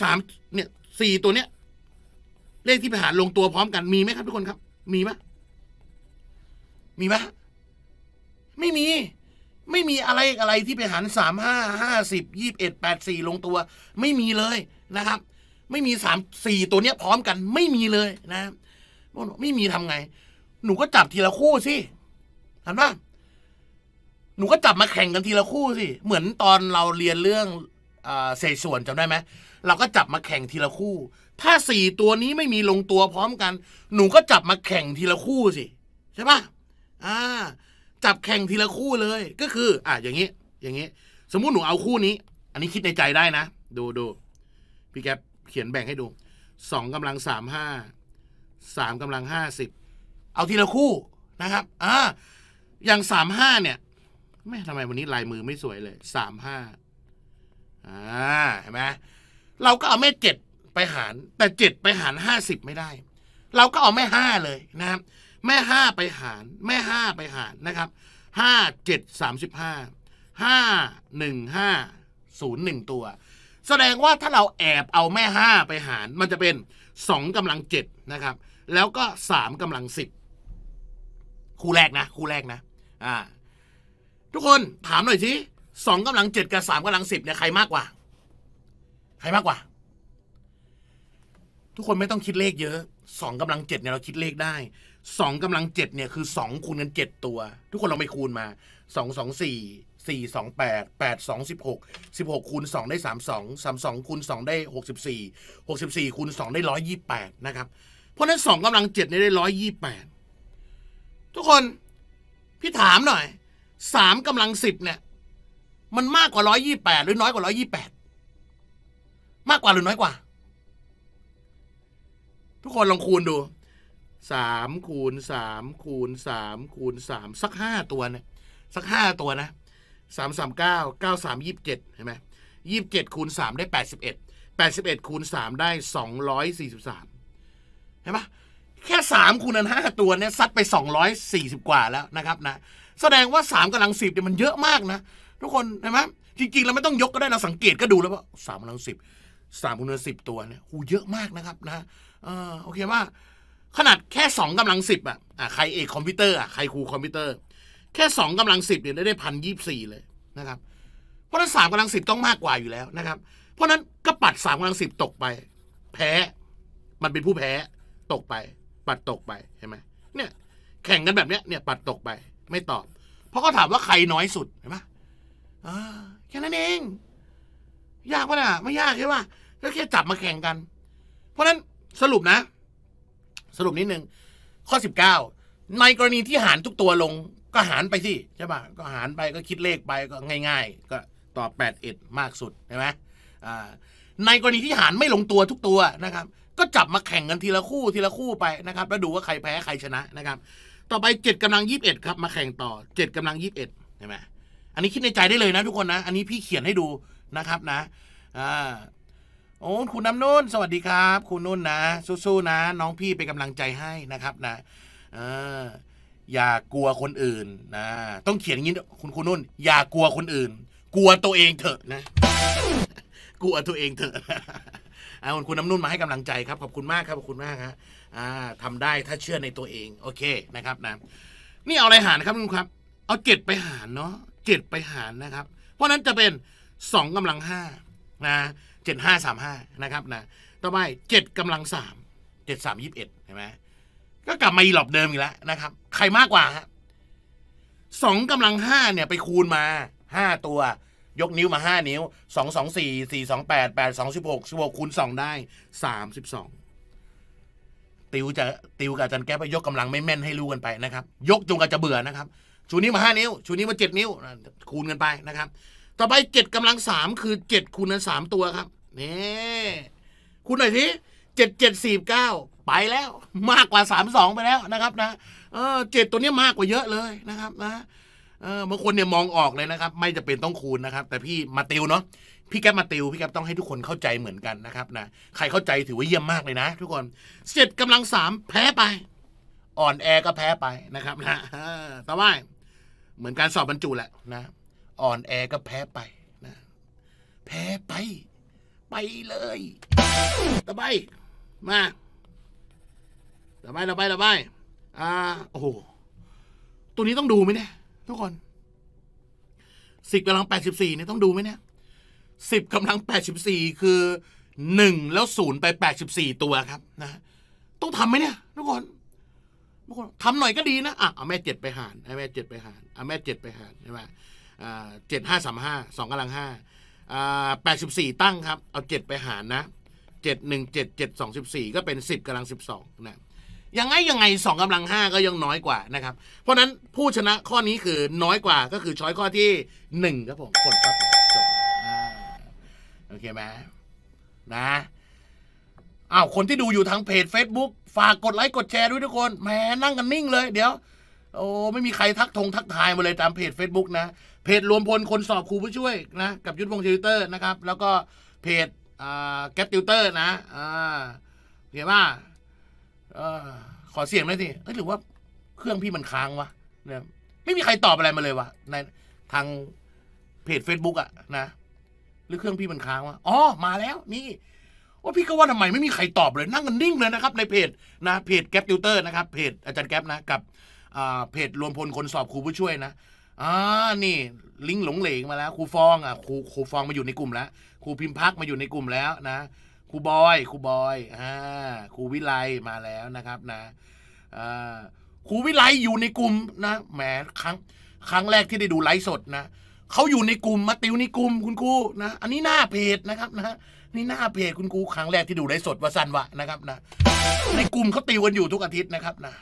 สามเนี่ยสี่ตัวเนี้ย เลขที่ไปหารลงตัวพร้อมกันมีไหมครับทุกคนครับ มีปะมีปะไม่มี ไม่มีอะไรอะไรที่ไปหารสามห้าห้าสิบยี่บเอ็ดแปดสี่ลงตัว ไม่มีเลยนะครับไม่มีสามสี่ตัวเนี้ยพร้อมกัน ไม่มีเลยนะโนไม่มีทำไง หนูก็จับทีละคู่สิเห็นปะหนูก็จับมาแข่งกันทีละคู่สิ เหมือนตอนเราเรียนเรื่องเศษส่วนจำได้ไหม เราก็จับมาแข่งทีละคู่ ถ้าสี่ตัวนี้ไม่มีลงตัวพร้อมกัน หนูก็จับมาแข่งทีละคู่สิ ใช่ปะอ่า จับแข่งทีละคู่เลย ก็คือ อ่าอย่างนี้ อย่างนี้ สมมุติหนูเอาคู่นี้ อันนี้คิดในใจได้นะ ดูดูพี่แก๊ปขียนแบ่งให้ดูสองกำลังสามห้าสามกำลังห้าสิบเอาทีละคู่นะครับ อ่าอย่างสามห้าเนี่ยไม่ทำไมวันนี้ลายมือไม่สวยเลยสามห้าอ่า เห็นไหม เราก็เอาแม่เจ็ดไปหาร แต่เจ็ดไปหารห้าสิบไม่ได้ เราก็เอาแม่ห้าเลยนะครับ แม่ห้าไปหาร แม่ห้าไปหารนะครับห้าเจ็ดสามสิบห้าห้าหนึ่งห้าศูนย์หนึ่งตัวแสดงว่าถ้าเราแอบเอาแม่5ไปหาร มันจะเป็น2กำลัง7นะครับ แล้วก็3กำลัง10คู่แรกนะคู่แรกนะอ่า ทุกคนถามหน่อยสิสองกำลังเจ็ดกับสามกำลังสิบเนี่ยใครมากกว่าใครมากกว่า ทุกคนไม่ต้องคิดเลขเยอะสองกำลังเจ็ดเนี่ยเราคิดเลขได้สองกำลังเจ็ดเนี่ยคือสองคูณกันเจ็ดตัว ทุกคนลองไปคูณมาสองสองสี่428 8216 16คูณ2ได้32 32คูณ2ได้64 64คูณ2ได้128นะครับ เพราะนั้น2กำลัง7นี่ได้128ทุกคน พี่ถามหน่อย3กำลัง 10 เนี่ยมันมากกว่า 128 หรือน้อยกว่า 128 มากกว่าหรือน้อยกว่า ทุกคนลองคูณดูสามคูณสามคูณสามคูณสามสักห้าตัวเนี่ยสักห้าตัวนะสามสามเก้าเก้าสามยี่สิบเจ็ดเห็นไหมยี่สิบเจ็ดคูณสามได้แปดสิบเอ็ดแปดสิบเอ็ดคูณสามได้สองร้อยสี่สิบสามเห็นไหมแค่สามคูณห้าตัวเนี่ยซัดไปสองร้อยสี่สิบกว่าแล้วนะครับนะ แสดงว่าสามกำลังสิบเนี่ยมันเยอะมากนะ ทุกคนเห็นไหมจริงๆ เราไม่ต้องยกก็ได้เราสังเกตก็ดูแล้วว่าสามกำลังสิบสามคูณสิบตัวเนี่ยหูเยอะมากนะครับนะเออโอเคว่าขนาดแค่สองกำลังสิบอ่ะใครเอกคอมพิวเตอร์อ่ะใครครูคอมพิวเตอร์แค่สองกำลังสิบเนี่ยได้พันยี่สี่เลยนะครับ เพราะนั้นสามกำลังสิบต้องมากกว่าอยู่แล้วนะครับ เพราะนั้น ก็ปัดสามกำลังสิบตกไป แพ้ มันเป็นผู้แพ้ตกไป ปัดตกไปเห็นไหมเนี่ย แข่งกันแบบเนี้ย เนี่ย ปัดตกไปไม่ตอบ เพราะเขาถามว่าใครน้อยสุดเห็นไหมอ่าแค่นั้นเอง ยากปะน่ะ ไม่ยากใช่ปะก็แค่จับมาแข่งกัน เพราะนั้นสรุปนะ สรุปนิดนึงข้อสิบเก้าในกรณีที่หารทุกตัวลงก็หารไปสิใช่ป่ะก็หารไปก็คิดเลขไปก็ง่ายๆ ก็ตอบดเอ็ดมากสุดใช่ไหมในกรณีที่หารไม่ลงตัวทุกตัวนะครับ ก็จับมาแข่งกันทีละคู่ทีละคู่ไปนะครับ แล้วดูว่าใครแพ้ใครชนะนะครับ ต่อไปเจ็ดกำลังยี่สิบเอ็ดครับมาแข่งต่อเจ็ดกำลังยี่สิบเอ็ดใช่ไหมอันนี้คิดในใจได้เลยนะ ทุกคนนะ อันนี้พี่เขียนให้ดูนะครับนะอโอ้คุณน้ำนุ่นสวัสดีครับ คุณนุ่นนะ สู้ๆนะน้องพี่เป็นกำลังใจให้นะครับนะอ่าอย่ากลัวคนอื่นนะ ต้องเขียนอย่างนี้คุณคุณนุ่น อย่ากลัวคนอื่น กลัวตัวเองเถอะนะ กลัวตัวเองเถอะอาคุณคุณน้ำนุ่นมาให้กำลังใจครับ ขอบคุณมากครับ ขอบคุณมากฮะอ่าทำได้ถ้าเชื่อในตัวเอง โอเคนะครับนะนี่เอาอะไรหารครับคุณครับ เอาเจ็ดไปหารเนาะเจ็ดไปหารนะครับ เพราะนั้นจะเป็นสองกำลังห้านะเจ็ดห้าสามห้านะครับนะ ต่อไปเจ็ดกำลังสามเจ็ดสามยี่สิบเอ็ดเห็นไหมก็กลับมาอีหลอบเดิมอีกแล้วนะครับ ใครมากกว่าฮะสองกำลังห้าเนี่ย ไปคูณมาห้าตัว ยกนิ้วมาห้านิ้ว สองสองสี่สี่สองแปดแปดสองสิบหกสิบหกคูณสองได้สามสิบสอง ติวจะติวกับจัรย์แกไปยกกำลังไม่แม่นให้รู้กันไปนะครับ ยกจงกันจะเบื่อนะครับ ชูนิ้วมาห้านิ้ว ชูนิ้วมาเจ็ดนิ้ว คูณกันไปนะครับ ต่อไปเจ็ดกำลังสามคือเจ็ดคูณกันสามตัวครับ นี่คูณหน่อยสิเจ็ดเจ็ดสี่เก้าไปแล้วมากกว่าสามสองไปแล้วนะครับนะเออเจ็ดตัวนี้มากกว่าเยอะเลยนะครับ นะเออบางคนเนี่ยมองออกเลยนะครับ ไม่จะเป็นต้องคูณนะครับ แต่พี่มาติวเนาะพี่แกปมาติวพี่แกปต้องให้ทุกคนเข้าใจเหมือนกันนะครับ นะใครเข้าใจถือว่าเยี่ยมมากเลยนะ ทุกคนเจ็ดกำลังสามแพ้ไป อ่อนแอก็แพ้ไปนะครับนะแต่ว่า เหมือนการสอบบรรจุแหละนะอ่อนแอก็แพ้ไปนะ แพ้ไป ไปเลยต่อไปมาต่อไปต่อไปต่อไปอ่า โอ้โหตัวนี้ต้องดูไหมเนี่ยทุกคนสิบกำลังแปดสิบสี่เนี่ยต้องดูไหมเนี่ยสิบกำลังแปดสิบสี่คือหนึ่งแล้วศูนย์ไปแปดสิบสี่ตัวครับ นะ ต้องทำไหมเนี่ยทุกคนทุกคนทำหน่อยก็ดีนะอ่ะเอาแม่เจ็ดไปหารเอาแม่เจ็ดไปหารเอาแม่เจ็ดไปหารใช่ไหมอ่าเจ็ดห้าสามห้าสองกำลังห้าอ่าแปดสิบสี่ตั้งครับ เอาเจ็ดไปหารนะเจ็ดหนึ่งเจ็ดเจ็ดสองสิบสี่ก็เป็นสิบกำลังสิบสองนะยังไง ยังไงสองกำลังห้าก็ยังน้อยกว่านะครับ เพราะนั้นผู้ชนะข้อนี้คือน้อยกว่าก็คือช้อยข้อที่หนึ่งครับผม กดปั๊บจบโอเคไหมนะอ้าวคนที่ดูอยู่ทางเพจ Facebook ฝากกดไลค์กดแชร์ด้วยทุกคนแหมนั่งกันนิ่งเลย เดี๋ยว โอ้ ไม่มีใครทักทงทักทายมาเลยตามเพจ Facebook นะ เพจรวมพล คนสอบครูผู้ช่วยนะ กับยุทธพงศ์ทิวเตอร์นะครับแล้วก็เพจแก๊ปติวเตอร์นะอ่าเห็นว่าขอเสียงหน่อยสิหรือว่าเครื่องพี่มันค้างวะเนี่ย ไม่มีใครตอบอะไรมาเลยวะในทางเพจ Facebook อะนะ หรือเครื่องพี่มันค้างวะ อ๋อ มาแล้วนี่ว่าพี่ก็ว่าทำไมไม่มีใครตอบเลยนั่งกันนิ่งเลยนะครับ ในเพจนะเพจแก๊ปติวเตอร์นะครับ เพจอาจารย์แก๊ปนะกับเพจรวมพลคนสอบครูผู้ช่วยนะอ่านี่ ลิง์หลงเหลงมาแล้วครูฟองอ่ะครูครูฟองมาอยู่ในกลุ่มแล้วครูพิมพ์พักมาอยู่ในกลุ่มแล้วนะครูบอย ครูบอยอ่า ครูวิไล มาแล้วนะครับนะอ่าครูวิไลอยู่ในกลุ่มนะ แหมครั้งครั้งแรกที่ได้ดูไลฟ์สดนะ เขาอยู่ในกลุ่มมาติวในกลุ่ม คุณครูนะ อันนี้หน้าเพจนะครับนะนี่หน้าเพจคุณครูครั้งแรกที่ดูไลฟ์สดว่าสั้นวะนะครับนะ ในกลุ่มเขาติวกันอยู่ทุกอาทิตย์นะครับนะ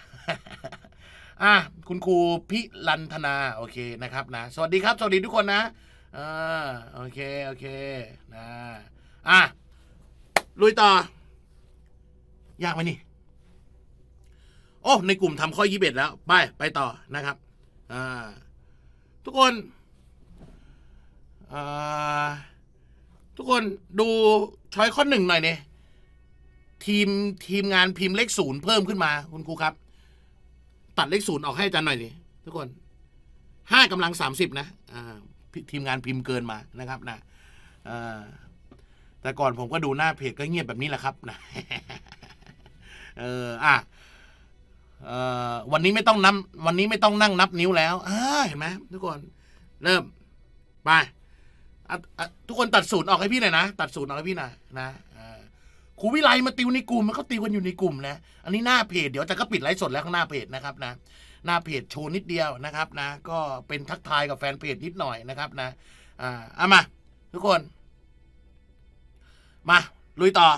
อ่า คุณครูพิรันธนา โอเคนะครับ นะ สวัสดีครับสวัสดีทุกคนนะอ่าโอเค โอเคนะ อ่ะลุยต่อยากไหมนี่ โอ้ ในกลุ่มทำข้อยี่สิบเอ็ดแล้ว ไป ไปต่อนะครับทุกคนทุกคนดูช้อยข้อหนึ่งหน่อยเนี่ยทีมทีมงานพิมพ์เลขศูนย์เพิ่มขึ้นมา คุณครูครับ ตัดเลขศูนย์ออกให้อาจารย์หน่อยดิทุกคนห้ากำลังสามสิบนะทีมงานพิมพ์เกินมานะครับ นะแต่ก่อนผมก็ดูหน้าเพจก็เงียบแบบนี้แหละครับ นะ เอออ่ะเออวันนี้ไม่ต้องนับ วันนี้ไม่ต้องนั่งนับนิ้วแล้วเห็นไหมทุกคน เริ่ม ไปทุกคนตัดสูตรออกให้พี่หน่อยนะ ตัดสูตรออกให้พี่หน่อยนะครูวิไลมาติวในกลุ่ม มันก็ติวกันอยู่ในกลุ่มนะ อันนี้หน้าเพจเดี๋ยวจะก็ปิดไลฟ์สดแล้วข้างหน้าเพจนะครับนะ หน้าเพจโชว์นิดเดียวนะครับ นะ ก็เป็นทักทายกับแฟนเพจนิดหน่อยนะครับ นะ อ่เอามาทุกคนมา ลุยต่อ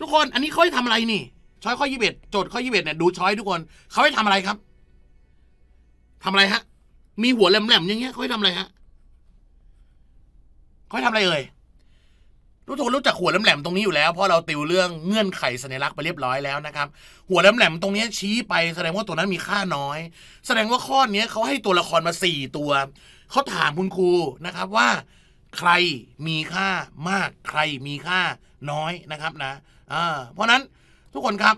ทุกคนอันนี้เขาจะทำอะไรนี่ ช้อยข้อยี่สิบเอ็ดโจทย์ข้อยี่สิบเอ็ดเนี่ยดูช้อยทุกคนเขาจะ้ทำอะไรครับทำอะไรฮะ มีหัวแหลมๆอย่างเงี้ยเขาจะทำอะไรฮะเขาทำอะไรเอ่ยรู้ทุกรู้จักหัวแหลมๆตรงนี้อยู่แล้วเพราะเราติวเรื่องเงื่อนไขสัญลักษณ์ไปเรียบร้อยแล้วนะครับ หัวแหลมๆตรงนี้ชี้ไปแสดงว่าตัวนั้นมีค่าน้อย แสดงว่าข้อนี้เขาให้ตัวละครมาสี่ตัวเขาถามคุณครูนะครับ ว่าใครมีค่ามากใครมีค่าน้อยนะครับนะเพราะนั้นทุกคนครับ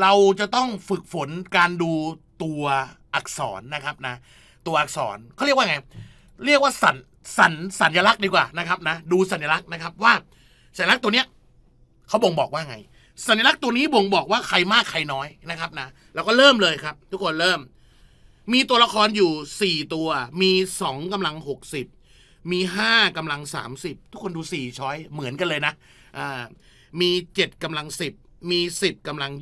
เราจะต้องฝึกฝนการดูตัวอักษรนะครับนะ ตัวอักษรเขาเรียกว่าไง เรียกว่าสัญสัญสัญลักษณ์ดีกว่านะครับนะดูสัญลักษณ์นะครับว่าสัญลักษณ์ตัวเนี้ยเขาบ่งบอกว่าไง สัญลักษณ์ตัวนี้บ่งบอกว่าใครมากใครน้อยนะครับนะเราก็เริ่มเลยครับ ทุกคนเริ่ม มีตัวละครอยู่4ตัว มี2กำลัง60มี5กำลัง30ทุกคนดู4ช้อยเหมือนกันเลยนะอมี7กำลัง10มี10กำลัง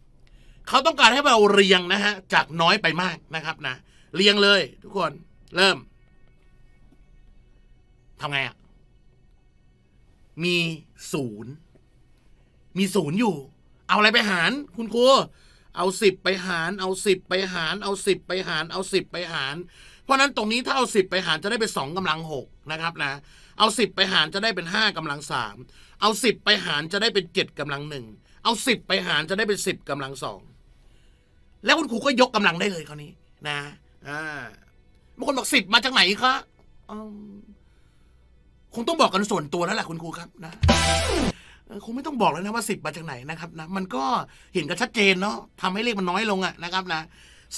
20เขาต้องการให้เราเรียงนะฮะจากน้อยไปมากนะครับนะเรียงเลย ทุกคนเริ่มทำไงอะ่ะมีศูนย์มีศูนย์อยู่ เอาอะไรไปหาร คุณครูเอาสิบไปหาร เอาสิบไปหาร เอาสิบไปหารเอาสิบไปหารเพราะนั้นตรงนี้ถ้าเอาสิบไปหารจะได้เป็นสองกำลังหกนะครับนะ เอาสิบไปหารจะได้เป็นห้ากำลังสาม เอาสิบไปหารจะได้เป็นเจ็ดกำลังหนึ่ง เอาสิบไปหารจะได้เป็นสิบกำลังสอง แล้วคุณครูก็ยกกำลังได้เลยคราวนี้ นะอ่าบางคนบอกสิบมาจากไหนคะคงต้องบอกกันส่วนตัวแล้วแหละคุณครูครับนะคงไม่ต้องบอกแล้วนะว่าสิบมาจากไหนนะครับนะ มันก็เห็นกันชัดเจนเนาะทำให้เลขมันน้อยลงอะนะครับ นะ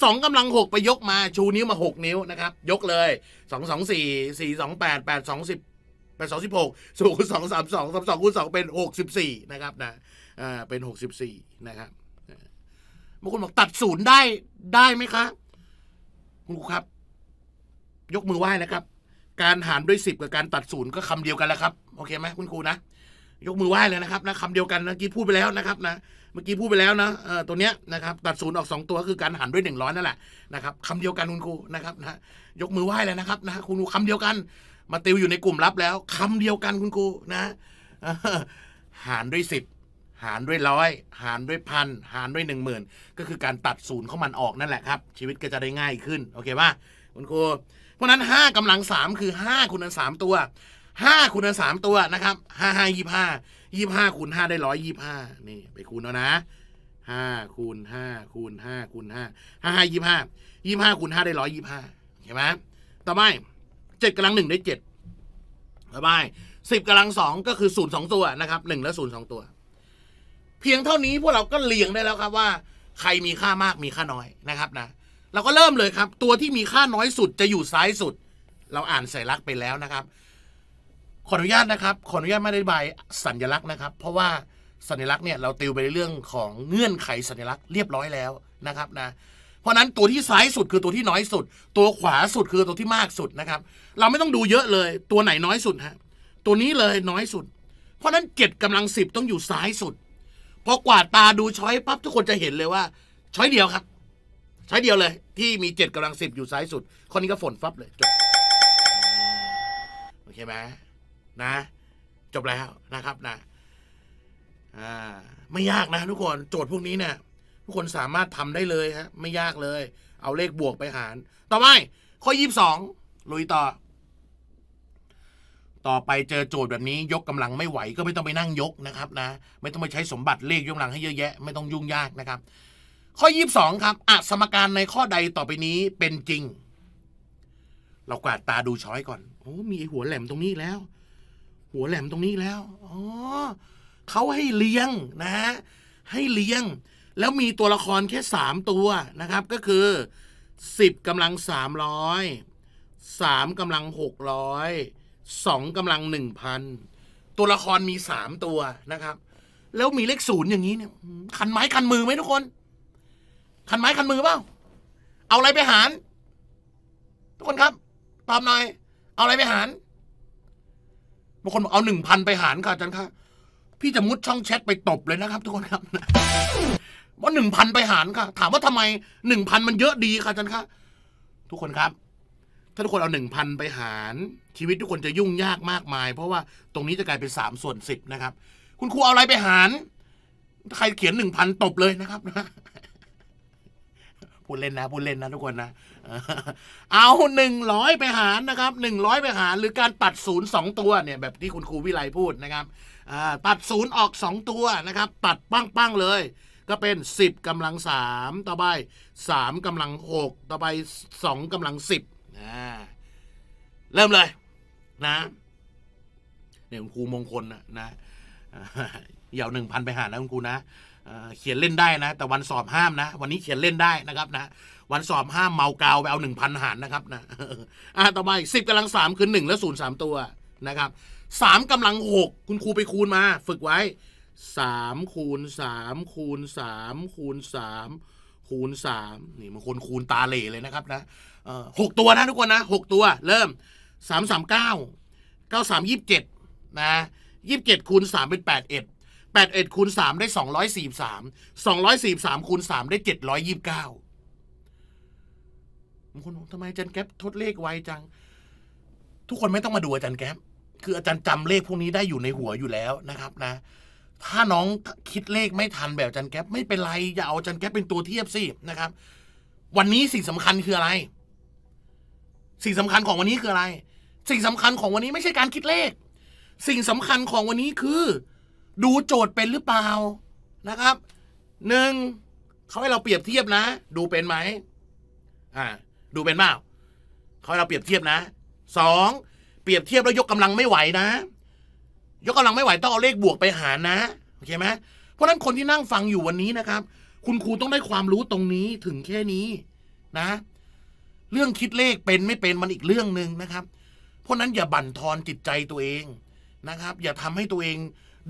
สองกำลังหกไปยกมาชูนิ้ว มาหกนิ้วนะครับ ยกเลยสองสองสี่สี่สองแปดแปดสองสิบแปดสองสิบหกสูงสองสามสองสามสองคูณสองเป็นหกสิบสี่นะครับนะอ่าเป็นหกสิบสี่นะครับบางคนบอกตัดศูนย์ได้ได้ไหมคะคุณครูครับ ยกมือไหว้นะครับ การหารด้วยสิบกับการตัดศูนย์ก็คำเดียวกันแล้วครับโอเคไหมคุณครูนะยกมือไหว้เลยนะครับนะคำเดียวกันนะกี้พูดไปแล้วนะครับนะมื่อกี้พูดไปแล้วนะตัวเนี้ยนะครับตัดศูนย์ออก 2 ตัวคือการหารด้วย 100นั่นแหละนะครับคำเดียวกันคุณครูนะครับนะยกมือไหว้เลยนะครับนะคุณครูคำเดียวกันมาติวอยู่ในกลุ่มลับแล้ว คำเดียวกันคุณครูนะหารด้วย 10 หารด้วยร้อยหารด้วยพันหารด้วย 1 0,000 ก็คือการตัดศูนย์ของมันออกนั่นแหละครับ ชีวิตก็จะได้ง่ายขึ้นโอเคป่ะคุณครูเพราะนั้น5กำลัง3คือ5คูณสามตัว 5คูณสามตัวนะครับ5 5 25ยี่ห้าคูณห้าได้ร้อยยี่ห้านี่ไปคูณแล้วนะ ห้าคูณห้าคูณห้าคูณห้า ห้าห้ายี่ห้า ยี่ห้าคูณห้าได้ร้อยยี่ห้าใชไหมต่อไปเจ็ดกำลังหนึ่งได้เจ็ดต่อไปสิบกำลังสองก็คือศูนย์สองตัวนะครับ หนึ่งและศูนย์สองตัว เพียงเท่านี้พวกเราก็เลียงได้แล้วครับว่า ใครมีค่ามากมีค่าน้อยนะครับนะ เราก็เริ่มเลยครับตัวที่มีค่าน้อยสุดจะอยู่ซ้ายสุด เราอ่านส่ลักไปแล้วนะครับขออนุญาตนะครับ ขออนุญาตไม่ได้ใบสัญลักษณ์นะครับ เพราะว่าสัญลักษณ์เนี่ยเราติวไปในเรื่องของเงื่อนไขสัญลักษณ์เรียบร้อยแล้วนะครับนะ เพราะนั้นตัวที่ซ้ายสุดคือตัวที่น้อยสุด ตัวขวาสุดคือตัวที่มากสุดนะครับ เราไม่ต้องดูเยอะเลย ตัวไหนน้อยสุดฮะ ตัวนี้เลยน้อยสุด เพราะนั้นเจ็ดกำลังสิบต้องอยู่ซ้ายสุด พอกวาดตาดูช้อยปั๊บทุกคนจะเห็นเลยว่าช้อยเดียวครับ ช้อยเดียวเลย ที่มีเจ็ดกำลังสิบอยู่ซ้ายสุดคนนี้ก็ฝนฟับเลยจบโอเคไหมนะจบแล้วนะครับนะไม่ยากนะทุกคน โจทย์พวกนี้เนี่ยทุกคนสามารถทำได้เลยฮะไม่ยากเลย เอาเลขบวกไปหาร ต่อไปข้อยี่สองลุยต่อ ต่อไปเจอโจทย์แบบนี้ ยกกำลังไม่ไหวก็ไม่ต้องไปนั่งยกนะครับนะไม่ต้องไปใช้สมบัติเลขยกกำลังให้เยอะแยะไม่ต้องยุ่งยากนะครับ ข้อยี่สองครับอะสมการในข้อใดต่อไปนี้เป็นจริง เรากวาดตาดูช้อยก่อนโอ้ มีหัวแหลมตรงนี้แล้วหัวแหลมตรงนี้แล้ว อ๋อเขาให้เลี้ยงนะฮะให้เลี้ยง แล้วมีตัวละครแค่สามตัวนะครับ ก็คือสิบกำลังสามร้อย สามกำลังหกร้อย สองกำลังหนึ่งพัน ตัวละครมีสามตัวนะครับ แล้วมีเลขศูนย์อย่างนี้เนี่ย คันไม้คันมือไหมทุกคน คันไม้คันมือเปล่าเอาอะไรไปหารทุกคนครับ ตอบหน่อย เอาอะไรไปหารบางคนบอกเอาหนึ่งพันไปหารค่ะอาจารย์คะ พี่จะมุดช่องแชทไปตบเลยนะครับ ทุกคนครับว่าหนึ่งพันไปหารค่ะถามว่าทำไมหนึ่งพันมันเยอะดีค่ะอาจารย์คะทุกคนครับ ถ้าทุกคนเอาหนึ่งพันไปหารชีวิตทุกคนจะยุ่งยากมากมาย เพราะว่าตรงนี้จะกลายเป็นสามส่วนสิบนะครับ คุณครูเอาอะไรไปหารใครเขียนหนึ่งพันตบเลยนะครับพูดเล่นนะพูดเล่นนะทุกคนนะ เอาหนึ่งร้อยไปหารนะครับหนึ่งร้อยไปหารหรือการตัดศูนย์สองตัวเนี่ย แบบที่คุณครูวิไลพูดนะครับตัดศูนย์ออกสองตัวนะครับตัดปั้งๆเลย ก็เป็นสิบกำลังสามต่อไปสามกำลังหกต่อไปสองกำลังสิบนะเริ่มเลยนะเนี่ยคุณครูมงคลนะนะเหยาหนึ่งพันไปหารนะคุณครูนะเขียนเล่นได้นะ แต่วันสอบห้ามนะ วันนี้เขียนเล่นได้นะครับนะวันสอบห้ามเมากาวไปเอาหนึ่งพันหารนะครับนะอ่าต่อมาสิบกำลังสามคือหนึ่งและศูนย์สามตัวนะครับสามกำลังหกคุณครูไปคูณมา ฝึกไว้สามคูณสามคูณสามคูณสามคูณสามนี่บางคนคูณตาเหล่เลยนะครับนะหกตัวนะทุกคนนะหกตัว เริ่มสามสามเก้าเก้าสามยี่สิบเจ็ดนะยี่สิบเจ็ดคูณสามเป็นแปดเอ็ด8เอ็ดคูณสามได้สองร้อยสี่สาม สองร้อยสี่สามคูณสามได้เจ็ดร้อยยี่สิบเก้าบางคนทำไมอาจารย์แก๊ปทดเลขไวจัง ทุกคนไม่ต้องมาดูอาจารย์แก๊ปคืออาจารย์จำเลขพวกนี้ได้อยู่ในหัวอยู่แล้วนะครับนะ ถ้าน้องคิดเลขไม่ทันแบบอาจารย์แก๊ปไม่เป็นไร อย่าเอาอาจารย์แก๊ปเป็นตัวเทียบสินะครับ วันนี้สิ่งสำคัญคืออะไร สิ่งสำคัญของวันนี้คืออะไร สิ่งสำคัญของวันนี้ไม่ใช่การคิดเลข สิ่งสำคัญของวันนี้คือดูโจทย์เป็นหรือเปล่านะครับหนึ่งเขาให้เราเปรียบเทียบนะ ดูเป็นไหมอ่าดูเป็นเปล่าเขาให้เราเปรียบเทียบนะสองเปรียบเทียบแล้วยกกำลังไม่ไหวนะ ยกกำลังไม่ไหวต้องเอาเลขบวกไปหารนะโอเคไหมเพราะนั้นคนที่นั่งฟังอยู่วันนี้นะครับ คุณครูต้องได้ความรู้ตรงนี้ถึงแค่นี้นะ เรื่องคิดเลขเป็นไม่เป็นมันอีกเรื่องหนึ่งนะครับ เพราะนั้นอย่าบั่นทอนจิตใจตัวเองนะครับ อย่าทำให้ตัวเอง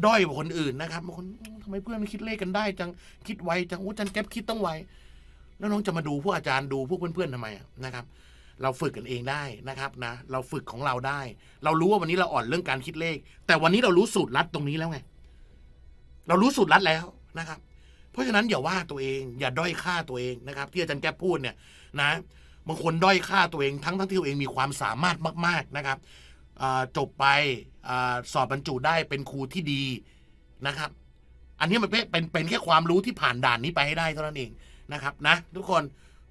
ด้อยกว่าคนอื่นนะครับบางคนทำไมเพื่อนคิดเลขกันได้ จังคิดไวจังโอ้จันแก๊บคิดต้องไวแล้วน้องจะมาดูพวกอาจารย์ดูพวกเพื่อนๆทำไมนะครับ เราฝึกกันเองได้นะครับนะ เราฝึกของเราได้ เรารู้ว่าวันนี้เราอ่อนเรื่องการคิดเลข แต่วันนี้เรารู้สูตรลัดตรงนี้แล้วไงเรารู้สูตรลัดแล้วนะครับ เพราะฉะนั้น อย่าว่าตัวเอง อย่าด้อยค่าตัวเองนะครับ ที่อาจารย์แกบพูดเนี่ยนะบางคนด้อยค่าตัวเองทั้งทั้งที่ตัวเองมีความสามารถมาก ๆนะครับจบไปอสอบบรรจุได้เป็นครูที่ดีนะครับ อันนี้มันเป็นเป็นแค่ความรู้ที่ผ่านด่านนี้ไปให้ได้เท่านั้นเองนะครับนะ ทุกคน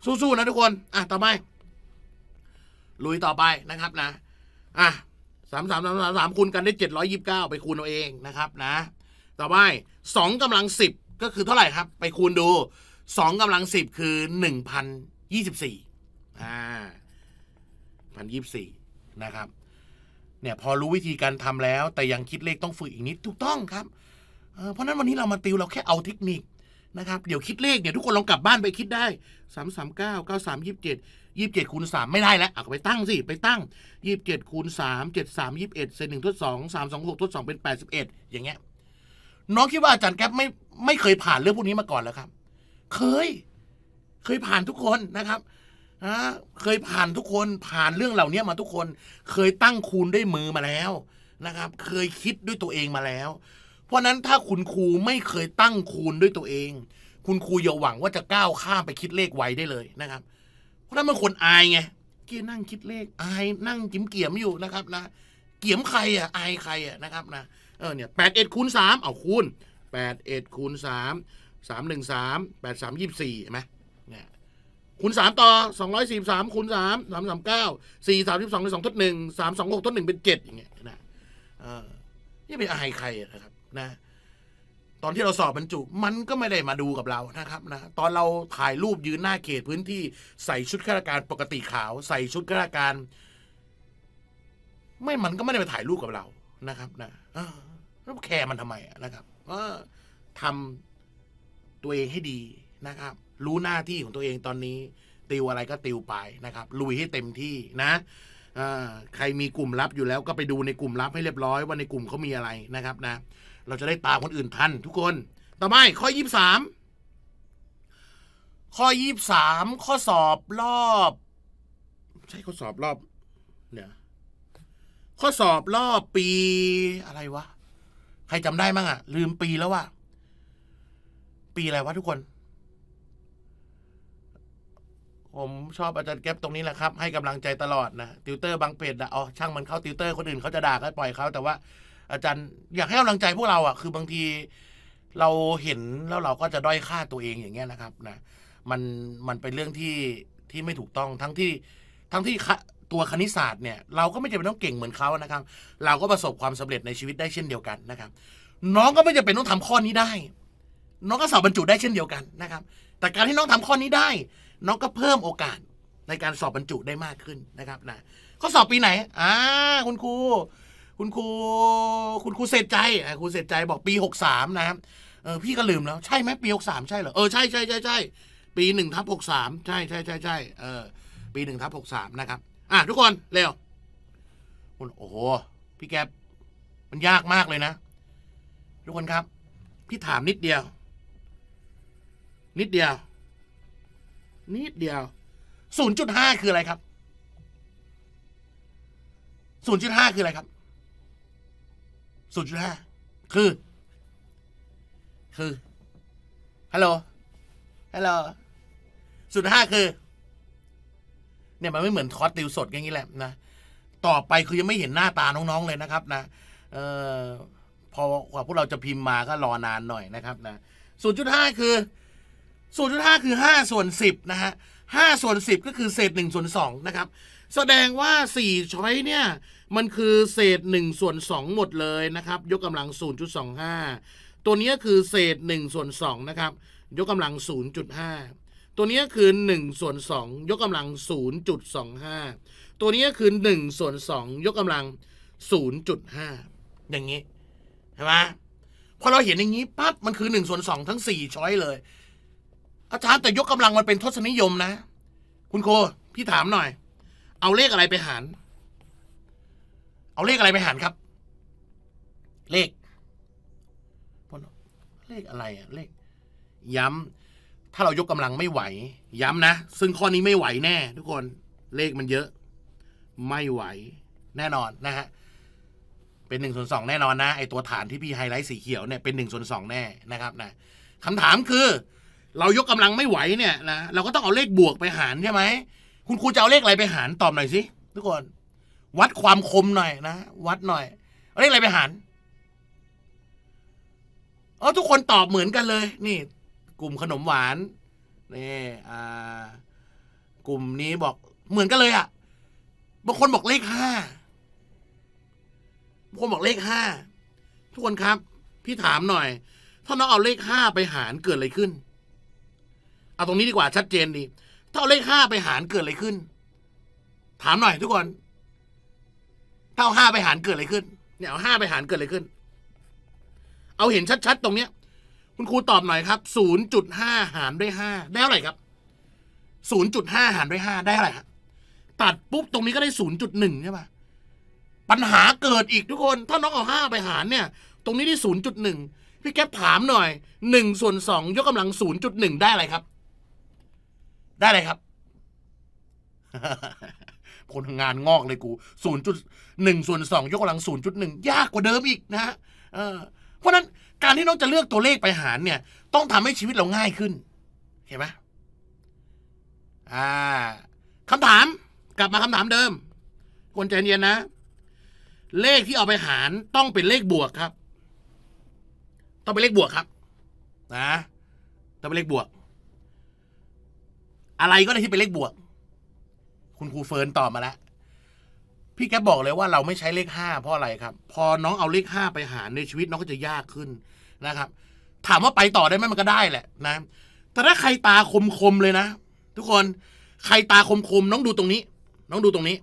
สู้ ๆ นะ ทุกคนอ่ะต่อไป ลุยต่อไปนะครับนะอ่ะสามสามสามสามสามคูณกันได้เจ็ดร้อยยิบเก้าไปคูณเอาเองนะครับนะ ต่อไปสองกำลังสิบก็คือเท่าไหร่ครับ ไปคูณดูสองกำลังสิบคือหนึ่งพันยี่สิบสี่อ่าพันยี่สิบสี่นะครับเนี่ยพอรู้วิธีการทำแล้วแต่ยังคิดเลขต้องฝึกอีกนิดถูกต้องครับ เพราะนั้นวันนี้เรามาติวเราแค่เอาเทคนิคนะครับเดี๋ยวคิดเลขเนี่ย ทุกคนลองกลับบ้านไปคิดได้สามสามเก้าเก้าสามยี่สิบเจ็ดยี่สิบเจ็ดคูณสามไม่ได้แล้ว เอาไปตั้งสิ ไปตั้งยี่สิบเจ็ดคูณสามเจ็ดสามยี่สิบเอ็ดเศษหนึ่งทดสองสามสองหกทดสองเป็นแปดสิบเอ็ดอย่างเงี้ย น้องคิดว่าอาจารย์แก๊ปไม่ไม่เคยผ่านเรื่องพวกนี้มาก่อนแล้วครับ เคย เคยผ่านทุกคนนะครับเคยผ่านทุกคนผ่านเรื่องเหล่านี้มาทุกคนเคยตั้งคูณ ด้วยมือมาแล้วนะครับ เคยคิดด้วยตัวเองมาแล้ว เพราะนั้นถ้า คุณครูไม่เคยตั้งคูณด้วยตัวเอง คุณครูอย่าหวังว่าจะก้าวข้าม ไปคิดเลขไวได้เลยนะครับ เพราะนั้นมันคนอายไง เกียนั่งคิดเลขอายนั่งจิ้มเกี่ยมอยู่นะครับนะเกี่ยมใครอ่ะอายใครอ่ะนะครับนะเออเนี่ยแปดเอ็ดคูณสามเอาคูณแปดเอ็ดคูณสามสามหนึ่งสามแปดสามยี่สี่ใช่ไหมคูณสามต่อสองร้อยสี่สามคูณสามสามสามเก้าสี่สามสิบสองเป็นสองทดหนึ่งสามสองหกทดหนึ่งเป็นเจ็ดอย่างเงี้ยนะนี่เป็นอายใครนะครับ นะ ตอนที่เราสอบบรรจุ มันก็ไม่ได้มาดูกับเรานะครับนะตอนเราถ่ายรูปยืนหน้าเขตพื้นที่ ใส่ชุดข้าราชการปกติขาว ใส่ชุดข้าราชการ ไม่มันก็ไม่ได้ไปถ่ายรูปกับเรานะครับ นะแล้วแคร์มันทำไมนะครับทำตัวเองให้ดีนะครับรู้หน้าที่ของตัวเองตอนนี้ ติวอะไรก็ติวไปนะครับลุยให้เต็มที่นะใครมีกลุ่มลับอยู่แล้วก็ไปดูในกลุ่มลับให้เรียบร้อยว่าในกลุ่มเขามีอะไรนะครับนะ เราจะได้ตามคนอื่นทัน ทุกคนต่อไปข้อยี่สามข้อยี่สามข้อสอบรอบ ใช่ข้อสอบรอบ เนี่ย ข้อสอบรอบปี อะไรวะใครจำได้มั้งอะลืมปีแล้วว่ะปีอะไรวะทุกคนผมชอบอาจารย์แก๊ปตรงนี้แหละครับ ให้กำลังใจตลอดนะติวเตอร์บางเพจนะอ๋อช่างมันเข้าติวเตอร์คนอื่นเขาจะด่าก็ปล่อยเขาแต่ว่าอาจารย์อยากให้กำลังใจพวกเราอ่ะคือบางทีเราเห็นแล้วเราก็จะด้อยค่าตัวเองอย่างเงี้ยนะครับนะมันมันเป็นเรื่องที่ที่ไม่ถูกต้องทั้งที่ทั้งที่ตัวคณิตศาสตร์เนี่ย เราก็ไม่จำเป็นต้องเก่งเหมือนเขานะครับ เราก็ประสบความสำเร็จในชีวิตได้เช่นเดียวกันนะครับ น้องก็ไม่จำเป็นต้องทำข้อนี้ได้ น้องก็สอบบรรจุได้เช่นเดียวกันนะครับ แต่การที่น้องทำข้อนี้ได้น้องก็เพิ่มโอกาสในการสอบบรรจุได้มากขึ้นนะครับนะเขาสอบปีไหนอ่าคุณครูคุณครูคุณครูเสร็จใจคุณเสร็จใจบอกปีหกสามนะครับเออพี่ก็ลืมแล้ว ใช่ไหมปีหกสามใช่เหรอ เออ ใช่ใช่ใช่ใช่ปีหนึ่งทับหกสามใช่ใช่ใช่ใช่เออปีหนึ่งทับหกสามนะครับอ่ะทุกคน เร็วคุณโอ้โห พี่แกมันยากมากเลยนะ ทุกคนครับ พี่ถามนิดเดียว นิดเดียวนิดเดียว0.5คืออะไรครับ0.5คืออะไรครับ0.5คือ คือฮัลโหล ฮัลโหลศูนย์ห้าคือ เนี่ยมันไม่เหมือนคอร์สติวสด อย่างนี้แหละนะ ต่อไปคือยังไม่เห็นหน้าตาน้องๆเลยนะครับ นะเออพอกว่าพวกเราจะพิมพ์มาก็รอนานหน่อยนะครับ นะศูนย์จุดห้าคือศูนย์จุดห้าคือห้าส่วนสิบนะฮะห้าส่วนสิบก็คือเศษหนึ่งส่วนสองนะครับ แสดงว่าสี่ช้อยเนี่ยมันคือเศษหนึ่งส่วนสองหมดเลยนะครับ ยกกำลังศูนย์จุดสองห้าตัวนี้คือเศษหนึ่งส่วนสองนะครับยกกำลังศูนย์จุดห้าตัวนี้คือหนึ่งส่วนสองยกกำลัง0้าตัวนี้คือหนึ่งส่วนสองยกกำลัง0าอย่างนี้ใช่ไหมพอเราเห็นอย่างนี้ปั๊บมันคือหนึ่งส่วนสองทั้งสี่ช้อยเลยอาจารย์แต่ยกกำลังมันเป็นทศนิยมนะคุณโค พี่ถามหน่อย เอาเลขอะไรไปหาร เอาเลขอะไรไปหารครับ เลข เลขอะไรอะเลขย้ำ ถ้าเรายกกำลังไม่ไหว ย้ำนะซึ่งข้อนี้ไม่ไหวแน่ ทุกคนเลขมันเยอะ ไม่ไหวแน่นอนนะฮะเป็นหนึ่งส่วนสองแน่นอนนะไอตัวฐานที่พี่ไฮไลท์สีเขียวเนี่ยเป็นหนึ่งส่วนสองแน่นะครับ นะคำถามคือเรายกกำลังไม่ไหวเนี่ยนะเราก็ต้องเอาเลขบวกไปหารใช่ไหมคุณครูจะเอาเลขอะไรไปหาร ตอบหน่อยสิ ทุกคน วัดความคมหน่อยนะวัดหน่อยเอาเลขอะไรไปหารเออทุกคนตอบเหมือนกันเลย นี่กลุ่มขนมหวานนี่อ่ากลุ่มนี้บอกเหมือนกันเลยอะ่ะบางคนบอกเลขห้าบางคนบอกเลขห้า ทุกคนครับ พี่ถามหน่อย ถ้าน้องเอาเลขห้าไปหารเกิดอะไรขึ้นเอาตรงนี้ดีกว่าชัดเจนดีถ้าเอาเลขห้าไปหารเกิดอะไรขึ้น ถามหน่อย ทุกคนถ้าเอาห้าไปหารเกิดอะไรขึ้น เนี่ยเอาห้าไปหารเกิดอะไรขึ้น เอาเห็นชัดๆตรงเนี้ยคุณครูตอบหน่อยครับศูนย์จุดห้าหารด้วยห้าได้เท่าไหร่ครับศูนย์จุดห้าหารด้วยห้าได้เท่าไหร่ฮะตัดปุ๊บตรงนี้ก็ได้ศูนย์จุดหนึ่งใช่ปะปัญหาเกิดอีกทุกคนถ้าน้องเอาห้าไปหารเนี่ย ตรงนี้ได้ศูนย์จุดหนึ่งพี่แก๊ปถามหน่อยหนึ่งส่วนสองยกกำลังศูนย์จุดหนึ่งได้อะไรครับได้เลยครับ คนทำงานงอกเลยกูศูนย์จุดหนึ่งส่วนสองยกกำลังศูนย์จุดหนึ่งยากกว่าเดิมอีกนะฮะเพราะนั้น การที่น้องจะเลือกตัวเลขไปหารเนี่ย ต้องทำให้ชีวิตเราง่ายขึ้นเห็นไหมอ่าคำถามกลับมาคำถามเดิมคนใจเย็นนะเลขที่เอาไปหารต้องเป็นเลขบวกครับ ต้องเป็นเลขบวกครับนะต้องเป็นเลขบวกอะไรก็ได้ที่เป็นเลขบวก คุณครูเฟิร์นตอบมาแล้ว พี่แกบอกเลยว่าเราไม่ใช้เลขห้าเพราะอะไรครับ พอน้องเอาเลขห้าไปหาในชีวิต น้องก็จะยากขึ้นนะครับ ถามว่าไปต่อได้ไหมมันก็ได้แหละนะ แต่ถ้าใครตาคมๆเลยนะ ทุกคน ใครตาคมๆ น้องดูตรงนี้ น้องดูตรงนี้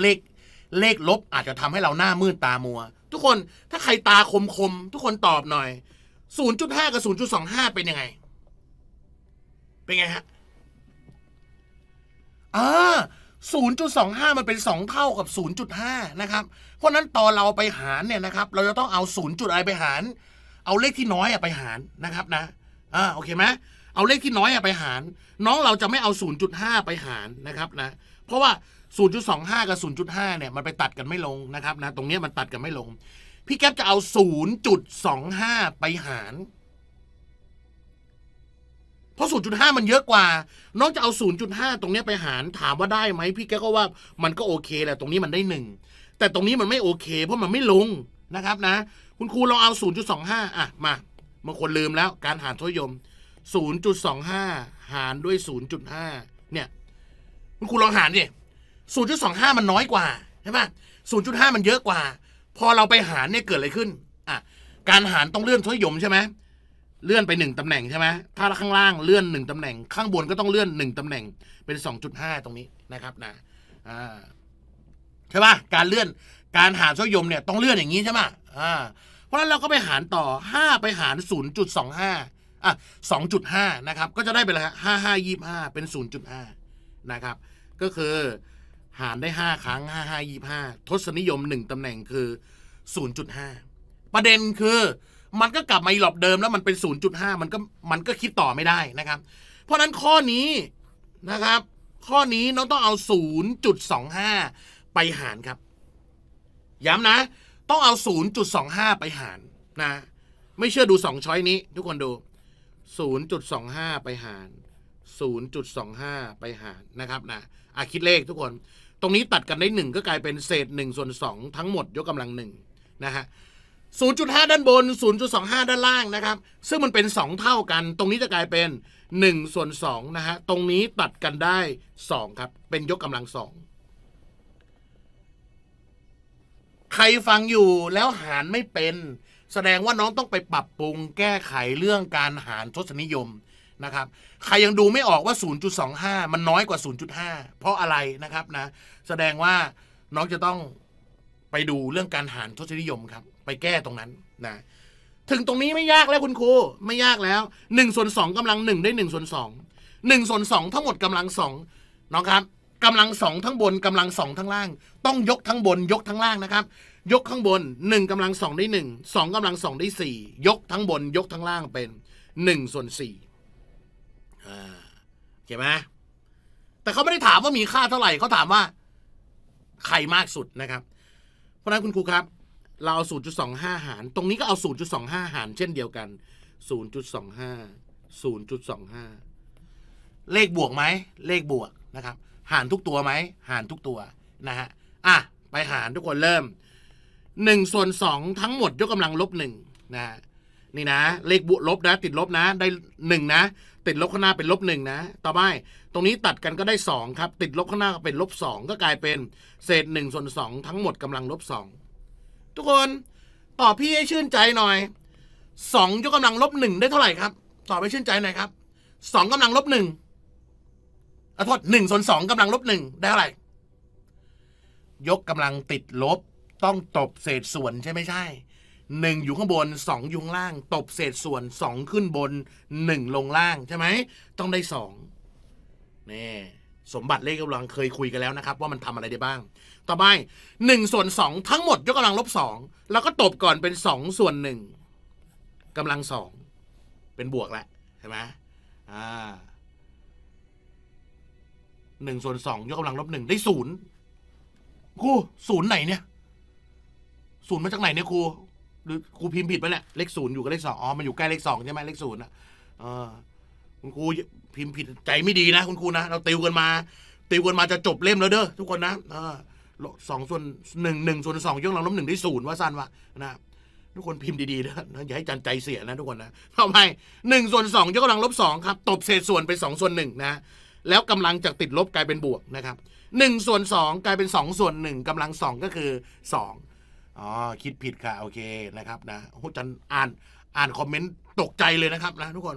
เลขเลขลบอาจจะทำให้เราหน้ามืดตามัว ทุกคนถ้าใครตาคมๆ ทุกคนตอบหน่อย0.5กับ0.25เป็นยังไง เป็นไงฮะอ่า0.25 มันเป็น 2 เท่ากับ 0.5 นะครับ เพราะนั้นตอนเราไปหารเนี่ยนะครับเราจะต้องเอา0จุดอะไรไปหาร เอาเลขที่น้อยไปหารนะครับนะ อ่า โอเคไหม เอาเลขที่น้อยไปหาร น้องเราจะไม่เอา 0.5 ไปหารนะครับนะ เพราะว่า 0.25 กับ 0.5เนี่ยมันไปตัดกันไม่ลงนะครับนะตรงนี้มันตัดกันไม่ลง พี่แก๊ปจะเอา 0.25 ไปหารราะ0.5 มันเยอะกว่า น้องจะเอา 0.5 ตรงนี้ไปหาร ถามว่าได้ไหมพี่แกก็ว่า มันก็โอเคแหละ ตรงนี้มันได้หนึ่ง แต่ตรงนี้มันไม่โอเค เพราะมันไม่ลง นะครับนะ คุณครูลองเอา 0.25อ่ะมาบางคนลืมแล้ว การหารทศยม 0.25 หารด้วย 0.5 เนี่ย คุณครูลองหารดิ 0.25 มันน้อยกว่า ใช่ไหม0.5 มันเยอะกว่า พอเราไปหารเนี่ย เกิดอะไรขึ้นอ่ะ การหารต้องเลื่อนทศยมใช่ไหมเลื่อนไปหนึ่งตำแหน่งใช่ไหมถ้าข้างล่างเลื่อนหนึ่งตำแหน่ง ข้างบนก็ต้องเลื่อนหนึ่งตำแหน่ง เป็น 2.5 ตรงนี้นะครับนะอ่าใช่ป่ะ การเลื่อนการหารช่วยยมเนี่ยต้องเลื่อนอย่างนี้ใช่ไหมอ่าเพราะฉะนั้นเราก็ไปหารต่อ 5 ไปหาร 0.25 อ่ะ 2.5นะครับก็จะได้เป็นอะไรห้าห้ายี่ห้าเป็น 0.5นะครับก็คือหารได้ 5 ครั้ง5 5 25 ทศนิยม 1 ตำแหน่งคือ 0.5 ประเด็นคือมันก็กลับมาอีหลอบเดิมแล้วมันเป็น 0.5 มันก็มันก็คิดต่อไม่ได้นะครับ เพราะนั้นข้อนี้นะครับ ข้อนี้น้องต้องเอา 0.25 ไปหารครับย้ำนะ ต้องเอา 0.25 ไปหารนะ ไม่เชื่อดู 2 ช้อยนี้ ทุกคนดู 0.25 ไปหาร 0.25 ไปหารนะครับนะอ่ะคิดเลขทุกคน ตรงนี้ตัดกันได้ 1 ก็กลายเป็นเศษ 1 ส่วน 2 ทั้งหมดยกกำลัง1นะฮะ0.5ด้านบน 0.25 ด้านล่างนะครับซึ่งมันเป็น 2 เท่ากัน ตรงนี้จะกลายเป็น1ส่วน2นะฮะ ตรงนี้ตัดกันได้2ครับ เป็นยกกำลัง 2 ใครฟังอยู่แล้วหารไม่เป็น แสดงว่าน้องต้องไปปรับปรุงแก้ไขเรื่องการหารทศนิยมนะครับใครยังดูไม่ออกว่า 0.25 มันน้อยกว่า 0.5 เพราะอะไรนะครับนะแสดงว่าน้องจะต้องไปดูเรื่องการหารทศนิยมครับไปแก้ตรงนั้นนะถึงตรงนี้ไม่ยากแล้วคุณครูไม่ยากแล้ว1นส่วนสองกำลัง1ได้ 1 ส่วนสองหนึ่งส่วนสองทั้งหมดกำลังสองน้องครับกำลังสองทั้งบนกำลังสองทั้งล่าง ต้องยกทั้งบน ยกทั้งล่างนะครับ ยกข้างบน 1กำลังสองได้ 1 2กำลังสองได้ 4 ยกทั้งบน ยกทั้งล่างเป็น 1 ส่วน4ี่เข้าใจไหมแต่เขาไม่ได้ถามว่ามีค่าเท่าไหร่เขาถามว่า ใครมากสุดนะครับ เพราะนั้นคุณครูครับเราเอา 0.25 หาร ตรงนี้ก็เอา 0.25 หารเช่นเดียวกัน 0.25 0.25 เลขบวกไหมเลขบวกนะครับหารทุกตัวไหมหารทุกตัวนะฮะอ่ะไปหารทุกคนเริ่ม1ส่วน2ทั้งหมดยกกำลังลบ1นะนี่นะเลขบวกลบนะติดลบนะได้1นะติดลบข้างหน้าเป็นลบ1นะต่อไปตรงนี้ตัดกันก็ได้2ครับติดลบข้างหน้าเป็นลบ2ก็กลายเป็น เศษ1ส่วน2ทั้งหมดกำลังลบ2ทุกคนตอบพี่ให้ชื่นใจหน่อยสองยกกำลังลบหนึ่งได้เท่าไหร่ครับ ตอบให้ชื่นใจหน่อยครับสองกำลังลบหนึ่งอโทษหนึ่งส่วนสองกำลังลบหนึ่งได้เท่าไหร่ ยกกำลังติดลบ ต้องตบเศษส่วนใช่ไม่ใช่หนึ่งอยู่ข้างบนสองอยู่ข้างล่าง ตบเศษส่วนสองขึ้นบนหนึ่งลงล่าง ใช่ไหม ต้องได้สองนี่สมบัติ เลขกำลังเคยคุยกัน แล้วนะครับ ว่ามันทำอะไรได้บ้าง ต่อไปหนึ่งส่วนสองทั้งหมดยกกาลังลบสองแล้วก็ตบก่อนเป็นสองส่วนหนึ่งกำลังสองเป็นบวกแล้วใช่ไหมอ่าหนึ่งส่วนสองยกกำลังลบหนึ่งได้ศูนย์ครูศูนย์ไหนเนี่ยศูนย์มาจากไหนเนี่ยครูหรือครูพิมพ์ผิดไปแหละเลขศูนย์อยู่กับเลขสองอ๋อมันอยู่ใกล้เลขสองใช่ไหมเลขศูนย์อ่ะคุณครูพิมพ์ผิดใจไม่ดีนะคุณครูนะเราติวกันมา ติวกันมาจะจบเล่มแล้วเด้อทุกคนนะสองส่วนหนึ่งหนึ่งส่วนสองยกกำลังลบหนึ่งได้ศูนย์ว่าสั้นวะนะทุกคนพิมพ์ดีๆนะอย่าให้จันใจเสียนะทุกคนนะทำไมหนึ่งส่วนสองยกกำลังลบสองครับตบเศษส่วนไปสองส่วนหนึ่งนะแล้วกำลังจากติดลบกลายเป็นบวกนะครับหนึ่งส่วนสองกลายเป็นสองส่วนหนึ่งกำลังสองก็คือสองอ๋อ คิดผิดค่ะโอเคนะครับนะอ้จันอ่านอ่านคอมเมนต์ตกใจเลยนะครับนะทุกคน